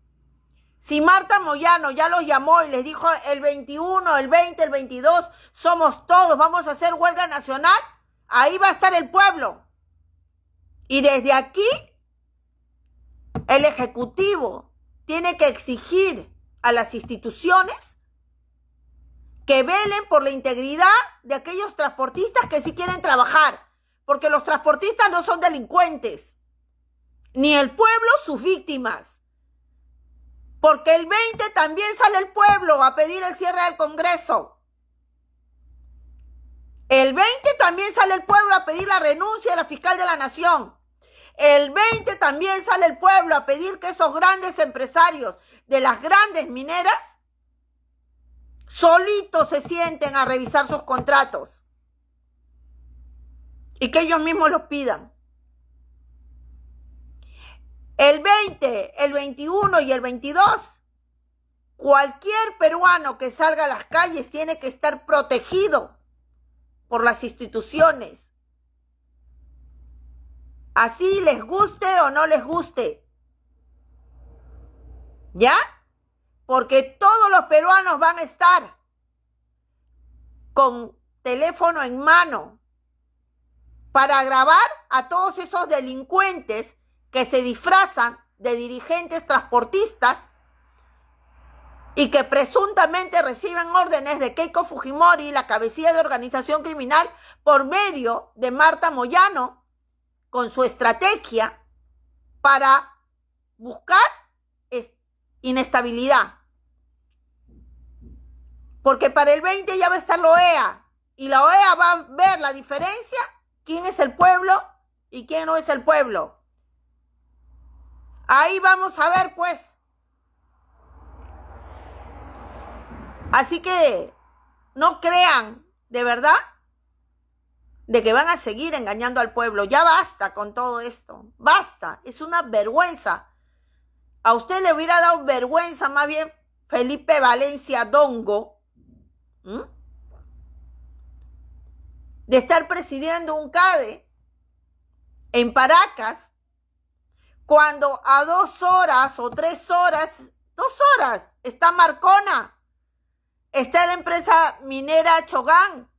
Si Marta Moyano ya los llamó y les dijo el 21, el 20, el 22, somos todos, vamos a hacer huelga nacional, ahí va a estar el pueblo. Y desde aquí, el Ejecutivo tiene que exigir a las instituciones que velen por la integridad de aquellos transportistas que sí quieren trabajar, porque los transportistas no son delincuentes, ni el pueblo sus víctimas, porque el 20 también sale el pueblo a pedir el cierre del Congreso. El 20 también sale el pueblo a pedir la renuncia de la fiscal de la nación. El 20 también sale el pueblo a pedir que esos grandes empresarios de las grandes mineras, solitos se sienten a revisar sus contratos y que ellos mismos los pidan. El 20, el 21 y el 22, cualquier peruano que salga a las calles tiene que estar protegido por las instituciones. Así les guste o no les guste. ¿Ya? Porque todos los peruanos van a estar con teléfono en mano para grabar a todos esos delincuentes que se disfrazan de dirigentes transportistas y que presuntamente reciben órdenes de Keiko Fujimori, la cabecilla de organización criminal, por medio de Marta Moyano, con su estrategia para buscar inestabilidad. Porque para el 20 ya va a estar la OEA y la OEA va a ver la diferencia, quién es el pueblo y quién no es el pueblo. Ahí vamos a ver pues. Así que no crean de verdad de que van a seguir engañando al pueblo. Ya basta con todo esto. Basta. Es una vergüenza a usted le hubiera dado vergüenza más bien Felipe Valencia Dongo de estar presidiendo un CADE en Paracas cuando a dos horas o tres horas, dos horas, está Marcona, está la empresa minera Chogán,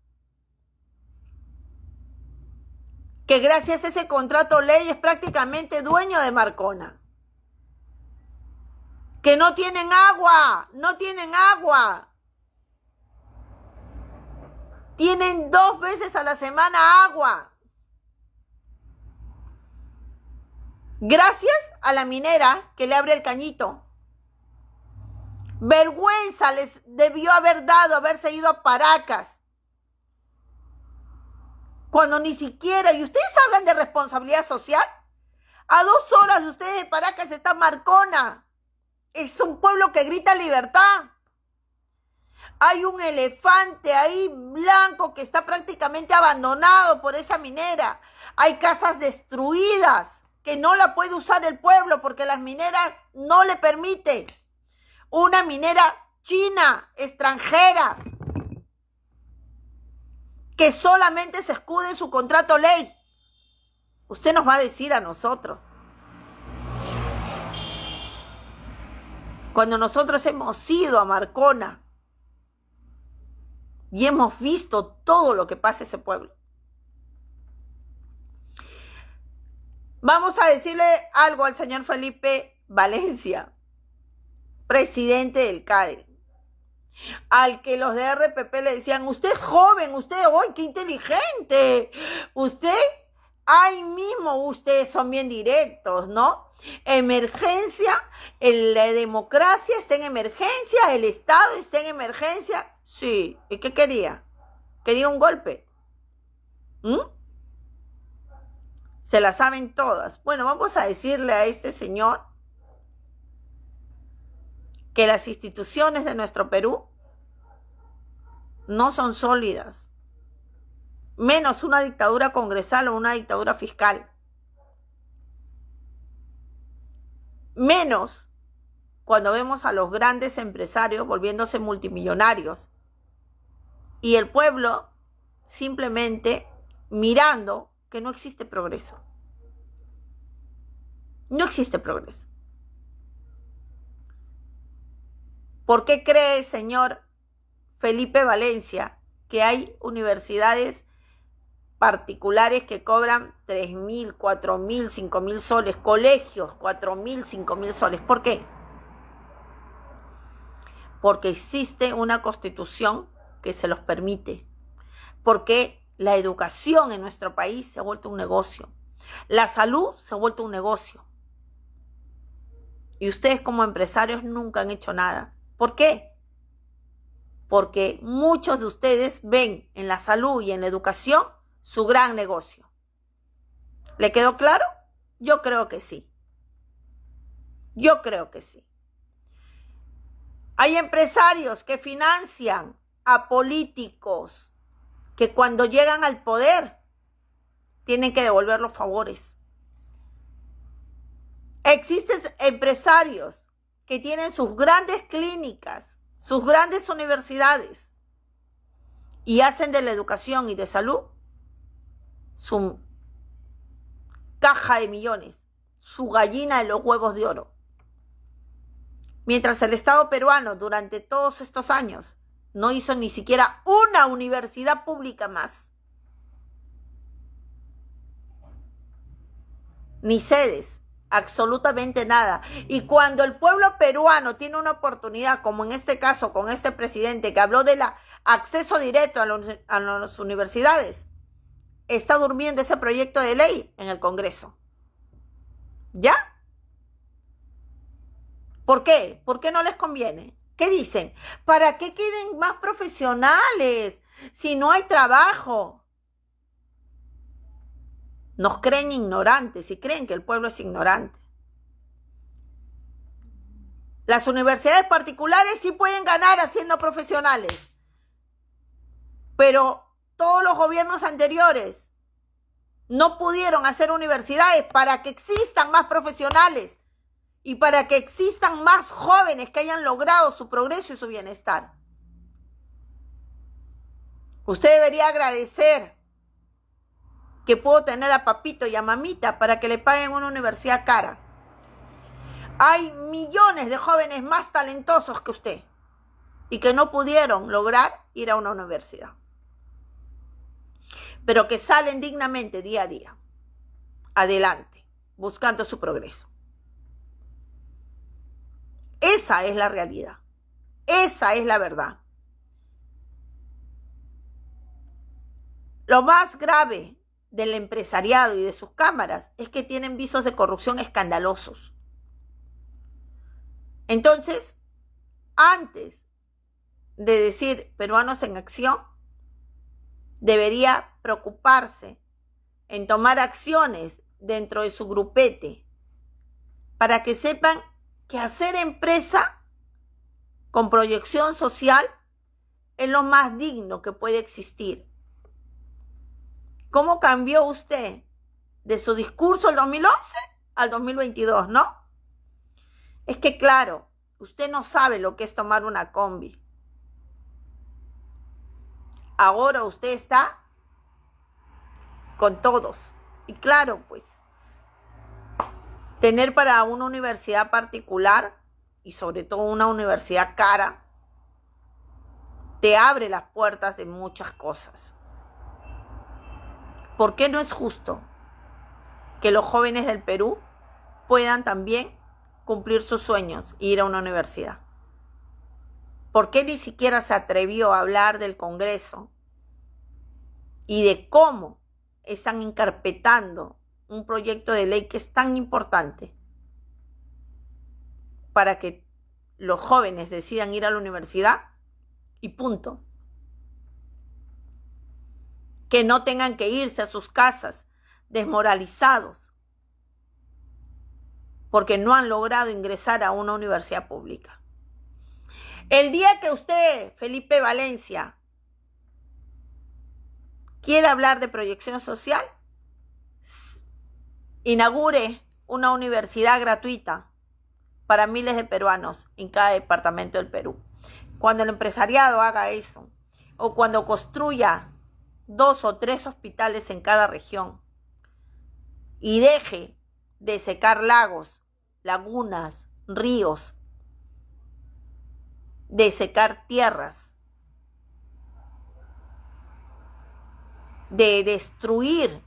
que gracias a ese contrato ley es prácticamente dueño de Marcona que no tienen agua, no tienen agua. Tienen dos veces a la semana agua. Gracias a la minera que le abre el cañito. Vergüenza les debió haber dado haberse ido a Paracas. Cuando ni siquiera, y ustedes hablan de responsabilidad social, a dos horas de ustedes de Paracas está Marcona es un pueblo que grita libertad. Hay un elefante ahí blanco que está prácticamente abandonado por esa minera. Hay casas destruidas que no la puede usar el pueblo porque las mineras no le permiten. Una minera china, extranjera, que solamente se escude en su contrato ley. Usted nos va a decir a nosotros Cuando nosotros hemos ido a Marcona y hemos visto todo lo que pasa ese pueblo. Vamos a decirle algo al señor Felipe Valencia, presidente del CADE, al que los de RPP le decían, usted es joven, usted hoy, qué inteligente, usted, ahí mismo, ustedes son bien directos, ¿no? Emergencia la democracia está en emergencia, el Estado está en emergencia. Sí, ¿y qué quería? Quería un golpe. ¿Mm? Se la saben todas. Bueno, vamos a decirle a este señor que las instituciones de nuestro Perú no son sólidas, menos una dictadura congresal o una dictadura fiscal. menos cuando vemos a los grandes empresarios volviéndose multimillonarios y el pueblo simplemente mirando que no existe progreso. No existe progreso. ¿Por qué cree, señor Felipe Valencia, que hay universidades particulares que cobran 3.000, 4.000, 5.000 soles, colegios 4.000, 5.000 soles? ¿Por qué? porque existe una constitución que se los permite, porque la educación en nuestro país se ha vuelto un negocio, la salud se ha vuelto un negocio. Y ustedes como empresarios nunca han hecho nada. ¿Por qué? Porque muchos de ustedes ven en la salud y en la educación su gran negocio. ¿Le quedó claro? Yo creo que sí. Yo creo que sí. Hay empresarios que financian a políticos que cuando llegan al poder tienen que devolver los favores. Existen empresarios que tienen sus grandes clínicas, sus grandes universidades y hacen de la educación y de salud su caja de millones, su gallina de los huevos de oro. Mientras el Estado peruano durante todos estos años no hizo ni siquiera una universidad pública más. Ni sedes, absolutamente nada. Y cuando el pueblo peruano tiene una oportunidad, como en este caso con este presidente que habló del acceso directo a, a las universidades, está durmiendo ese proyecto de ley en el Congreso. ¿Ya? ¿Por qué? ¿Por qué no les conviene? ¿Qué dicen? ¿Para qué quieren más profesionales si no hay trabajo? Nos creen ignorantes y creen que el pueblo es ignorante. Las universidades particulares sí pueden ganar haciendo profesionales, pero todos los gobiernos anteriores no pudieron hacer universidades para que existan más profesionales y para que existan más jóvenes que hayan logrado su progreso y su bienestar. Usted debería agradecer que puedo tener a papito y a mamita para que le paguen una universidad cara. Hay millones de jóvenes más talentosos que usted y que no pudieron lograr ir a una universidad, pero que salen dignamente día a día, adelante, buscando su progreso. Esa es la realidad. Esa es la verdad. Lo más grave del empresariado y de sus cámaras es que tienen visos de corrupción escandalosos. Entonces, antes de decir peruanos en acción, debería preocuparse en tomar acciones dentro de su grupete para que sepan que hacer empresa con proyección social es lo más digno que puede existir. ¿Cómo cambió usted de su discurso el 2011 al 2022, no? Es que claro, usted no sabe lo que es tomar una combi. Ahora usted está con todos. Y claro, pues, Tener para una universidad particular y sobre todo una universidad cara te abre las puertas de muchas cosas. ¿Por qué no es justo que los jóvenes del Perú puedan también cumplir sus sueños e ir a una universidad? ¿Por qué ni siquiera se atrevió a hablar del Congreso y de cómo están encarpetando un proyecto de ley que es tan importante para que los jóvenes decidan ir a la universidad y punto. Que no tengan que irse a sus casas desmoralizados porque no han logrado ingresar a una universidad pública. El día que usted, Felipe Valencia, quiere hablar de proyección social, inaugure una universidad gratuita para miles de peruanos en cada departamento del Perú. Cuando el empresariado haga eso, o cuando construya dos o tres hospitales en cada región y deje de secar lagos, lagunas, ríos, de secar tierras, de destruir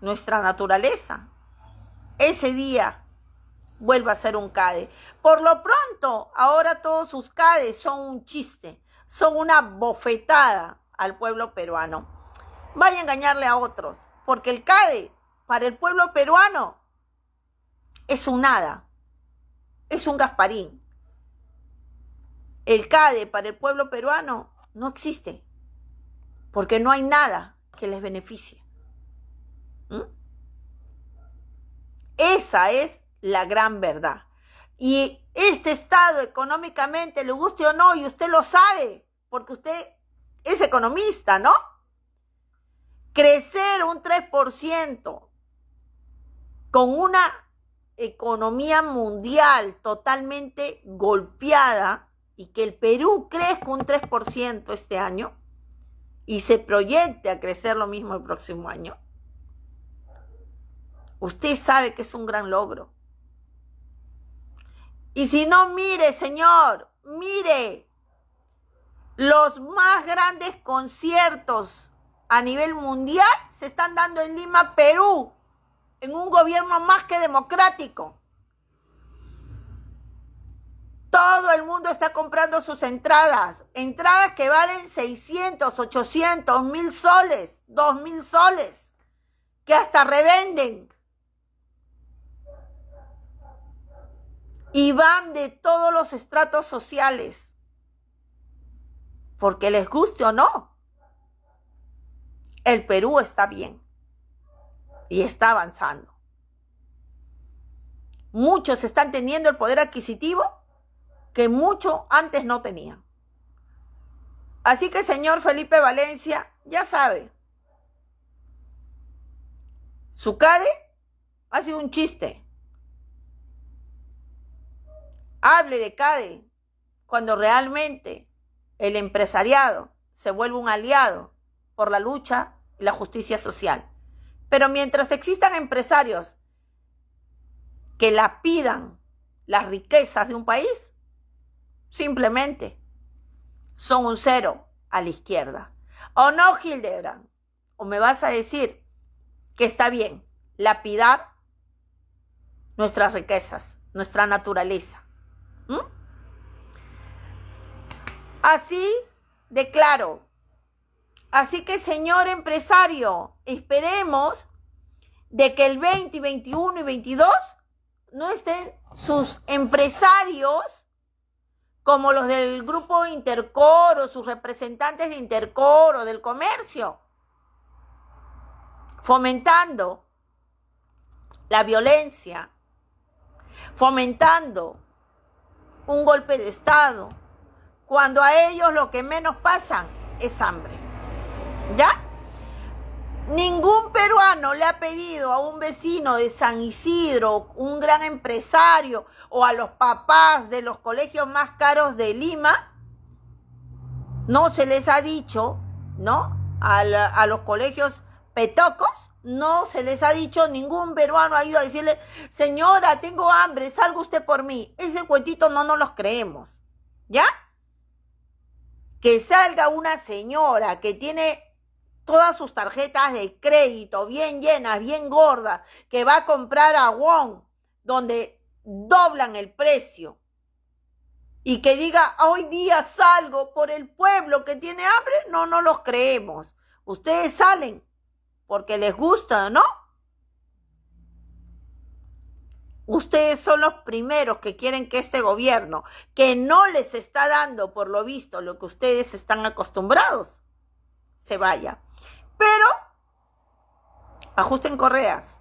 nuestra naturaleza, ese día vuelva a ser un CADE. Por lo pronto, ahora todos sus CADE son un chiste, son una bofetada al pueblo peruano. Vaya a engañarle a otros, porque el CADE para el pueblo peruano es un nada, es un Gasparín. El CADE para el pueblo peruano no existe, porque no hay nada que les beneficie. ¿Mm? Esa es la gran verdad. Y este Estado económicamente, le guste o no, y usted lo sabe, porque usted es economista, ¿no? Crecer un 3% con una economía mundial totalmente golpeada y que el Perú crezca un 3% este año y se proyecte a crecer lo mismo el próximo año, Usted sabe que es un gran logro. Y si no, mire, Señor, mire los más grandes conciertos a nivel mundial se están dando en Lima, Perú, en un gobierno más que democrático. Todo el mundo está comprando sus entradas, entradas que valen 600, 800, 1000 soles, 2000 soles, que hasta revenden. y van de todos los estratos sociales, porque les guste o no, el Perú está bien y está avanzando. Muchos están teniendo el poder adquisitivo que mucho antes no tenían. Así que señor Felipe Valencia, ya sabe, su CADE ha sido un chiste hable de CADE cuando realmente el empresariado se vuelve un aliado por la lucha y la justicia social. Pero mientras existan empresarios que la pidan las riquezas de un país, simplemente son un cero a la izquierda. ¿O no, Hildebrand? ¿O me vas a decir que está bien lapidar nuestras riquezas, nuestra naturaleza? ¿Mm? Así declaro. Así que, señor empresario, esperemos de que el 20, 21 y 22 no estén sus empresarios como los del grupo Intercoro, sus representantes de Intercoro, del comercio, fomentando la violencia, fomentando un golpe de Estado, cuando a ellos lo que menos pasan es hambre. ¿Ya? Ningún peruano le ha pedido a un vecino de San Isidro, un gran empresario o a los papás de los colegios más caros de Lima, no se les ha dicho, ¿no? A, a los colegios petocos, no se les ha dicho, ningún peruano ha ido a decirle, señora, tengo hambre, salga usted por mí. Ese cuentito no nos los creemos. ¿Ya? Que salga una señora que tiene todas sus tarjetas de crédito bien llenas, bien gordas, que va a comprar a Wong, donde doblan el precio, y que diga, hoy día salgo por el pueblo que tiene hambre, no, no los creemos. Ustedes salen porque les gusta, ¿no? Ustedes son los primeros que quieren que este gobierno, que no les está dando, por lo visto, lo que ustedes están acostumbrados, se vaya. Pero ajusten correas,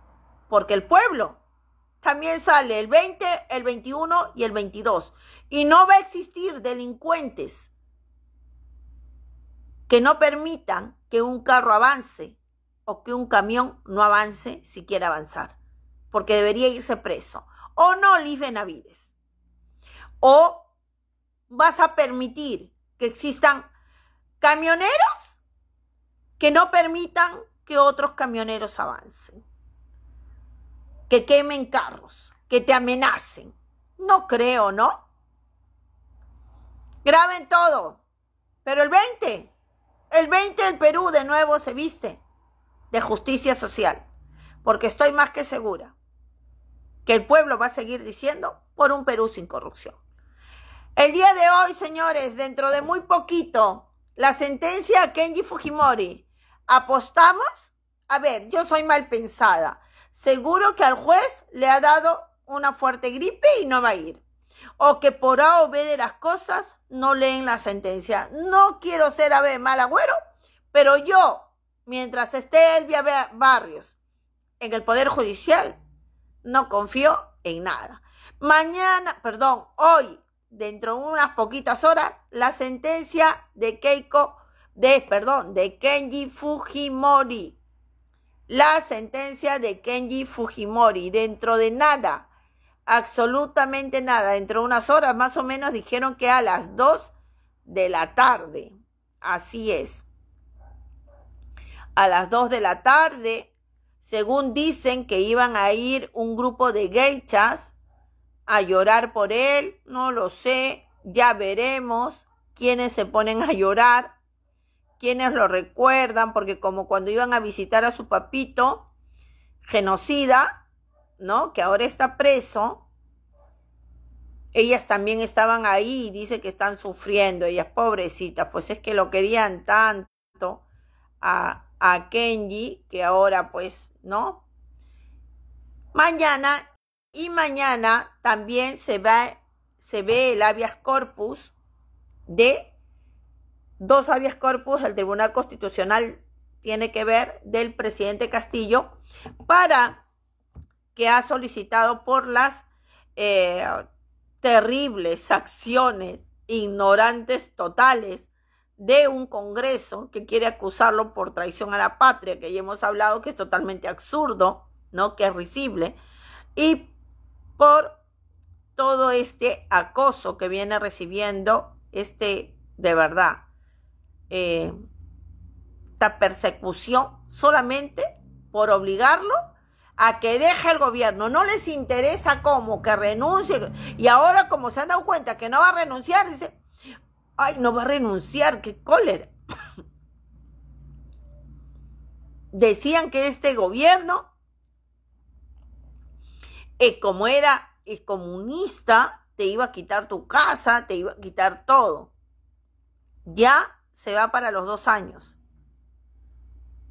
porque el pueblo también sale el 20, el 21 y el 22. Y no va a existir delincuentes que no permitan que un carro avance o que un camión no avance si quiere avanzar, porque debería irse preso. O no, Liz Benavides. O vas a permitir que existan camioneros que no permitan que otros camioneros avancen, que quemen carros, que te amenacen. No creo, ¿no? Graben todo. Pero el 20, el 20 del Perú de nuevo se viste de justicia social, porque estoy más que segura que el pueblo va a seguir diciendo por un Perú sin corrupción. El día de hoy, señores, dentro de muy poquito, la sentencia a Kenji Fujimori, apostamos, a ver, yo soy mal pensada, seguro que al juez le ha dado una fuerte gripe y no va a ir. O que por A o B de las cosas no leen la sentencia. No quiero ser a ave mal agüero, pero yo Mientras esté Elvia Barrios en el Poder Judicial, no confió en nada. Mañana, perdón, hoy, dentro de unas poquitas horas, la sentencia de Keiko, de, perdón, de Kenji Fujimori. La sentencia de Kenji Fujimori, dentro de nada, absolutamente nada, dentro de unas horas más o menos dijeron que a las 2 de la tarde. Así es a las 2 de la tarde, según dicen que iban a ir un grupo de geichas a llorar por él, no lo sé, ya veremos quiénes se ponen a llorar, quiénes lo recuerdan, porque como cuando iban a visitar a su papito, genocida, ¿no? Que ahora está preso, ellas también estaban ahí y dice que están sufriendo, ellas pobrecitas, pues es que lo querían tanto a, a Kenji, que ahora pues, ¿no? Mañana y mañana también se, va, se ve el habeas corpus de dos habeas corpus del Tribunal Constitucional tiene que ver del presidente Castillo para que ha solicitado por las eh, terribles acciones ignorantes totales de un Congreso que quiere acusarlo por traición a la patria, que ya hemos hablado que es totalmente absurdo, ¿no? Que es risible. Y por todo este acoso que viene recibiendo este, de verdad, eh, esta persecución solamente por obligarlo a que deje el gobierno. No les interesa cómo, que renuncie. Y ahora como se han dado cuenta que no va a renunciar, dice, ay, no va a renunciar, qué cólera. Decían que este gobierno, eh, como era es comunista, te iba a quitar tu casa, te iba a quitar todo. Ya se va para los dos años.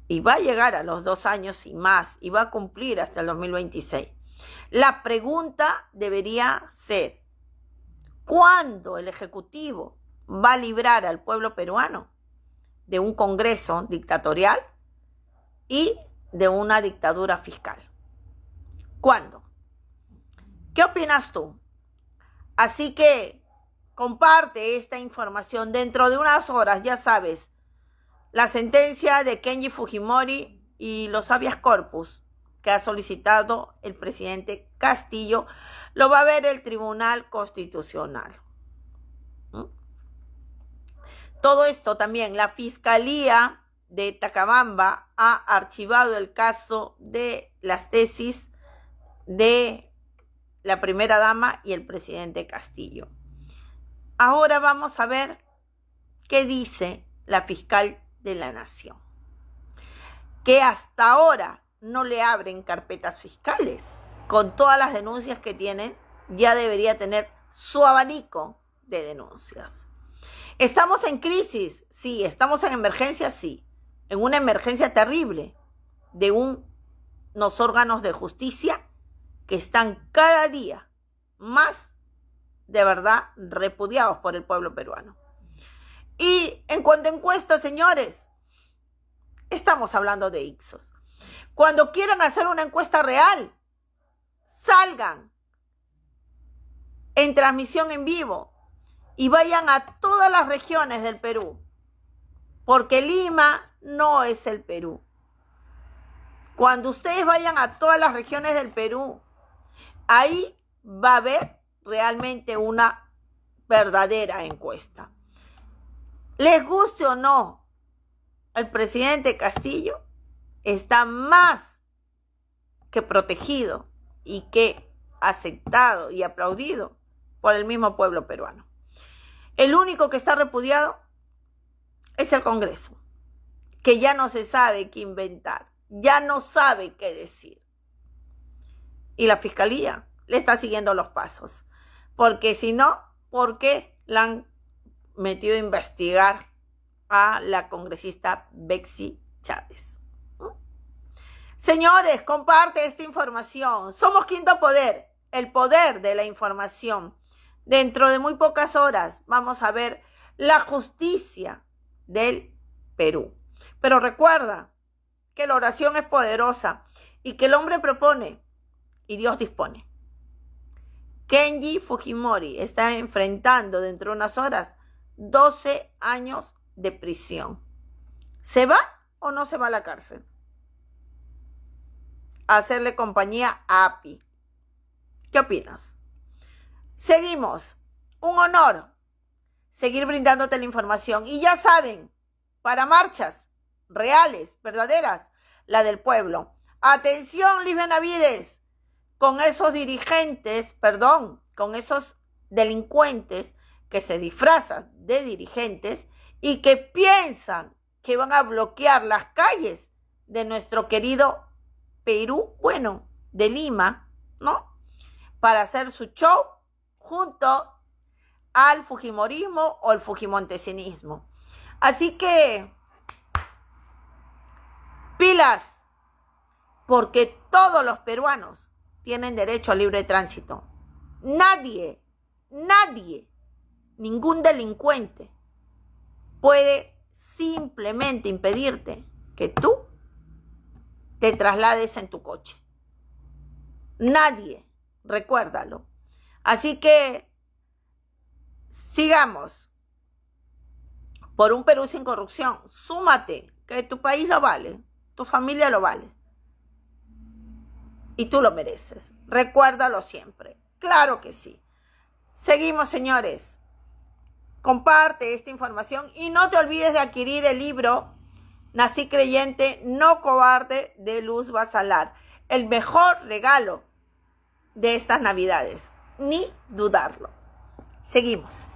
Y va a llegar a los dos años y más, y va a cumplir hasta el 2026. La pregunta debería ser, ¿cuándo el Ejecutivo va a librar al pueblo peruano de un Congreso dictatorial y de una dictadura fiscal. ¿Cuándo? ¿Qué opinas tú? Así que comparte esta información dentro de unas horas, ya sabes, la sentencia de Kenji Fujimori y los habeas corpus que ha solicitado el presidente Castillo lo va a ver el Tribunal Constitucional. Todo esto también, la Fiscalía de Tacabamba ha archivado el caso de las tesis de la primera dama y el presidente Castillo. Ahora vamos a ver qué dice la fiscal de la nación, que hasta ahora no le abren carpetas fiscales. Con todas las denuncias que tienen, ya debería tener su abanico de denuncias. ¿Estamos en crisis? Sí. ¿Estamos en emergencia? Sí. En una emergencia terrible de un, unos órganos de justicia que están cada día más de verdad repudiados por el pueblo peruano. Y en cuanto a encuestas, señores, estamos hablando de Ixos. Cuando quieran hacer una encuesta real, salgan en transmisión en vivo, y vayan a todas las regiones del Perú, porque Lima no es el Perú. Cuando ustedes vayan a todas las regiones del Perú, ahí va a haber realmente una verdadera encuesta. Les guste o no, el presidente Castillo está más que protegido y que aceptado y aplaudido por el mismo pueblo peruano. El único que está repudiado es el Congreso, que ya no se sabe qué inventar, ya no sabe qué decir. Y la Fiscalía le está siguiendo los pasos, porque si no, ¿por qué la han metido a investigar a la congresista Bexi Chávez? Señores, comparte esta información. Somos Quinto Poder, el poder de la información. Dentro de muy pocas horas vamos a ver la justicia del Perú. Pero recuerda que la oración es poderosa y que el hombre propone y Dios dispone. Kenji Fujimori está enfrentando dentro de unas horas 12 años de prisión. ¿Se va o no se va a la cárcel? A hacerle compañía a API. ¿Qué opinas? Seguimos. Un honor seguir brindándote la información. Y ya saben, para marchas reales, verdaderas, la del pueblo. Atención, Liz Benavides, con esos dirigentes, perdón, con esos delincuentes que se disfrazan de dirigentes y que piensan que van a bloquear las calles de nuestro querido Perú, bueno, de Lima, ¿no? Para hacer su show junto al Fujimorismo o el fujimontesinismo Así que, pilas, porque todos los peruanos tienen derecho a libre tránsito. Nadie, nadie, ningún delincuente puede simplemente impedirte que tú te traslades en tu coche. Nadie, recuérdalo. Así que sigamos por un Perú sin corrupción. Súmate, que tu país lo vale, tu familia lo vale. Y tú lo mereces. Recuérdalo siempre. Claro que sí. Seguimos, señores. Comparte esta información y no te olvides de adquirir el libro Nací creyente, no cobarde de Luz Basalar. El mejor regalo de estas navidades ni dudarlo. Seguimos.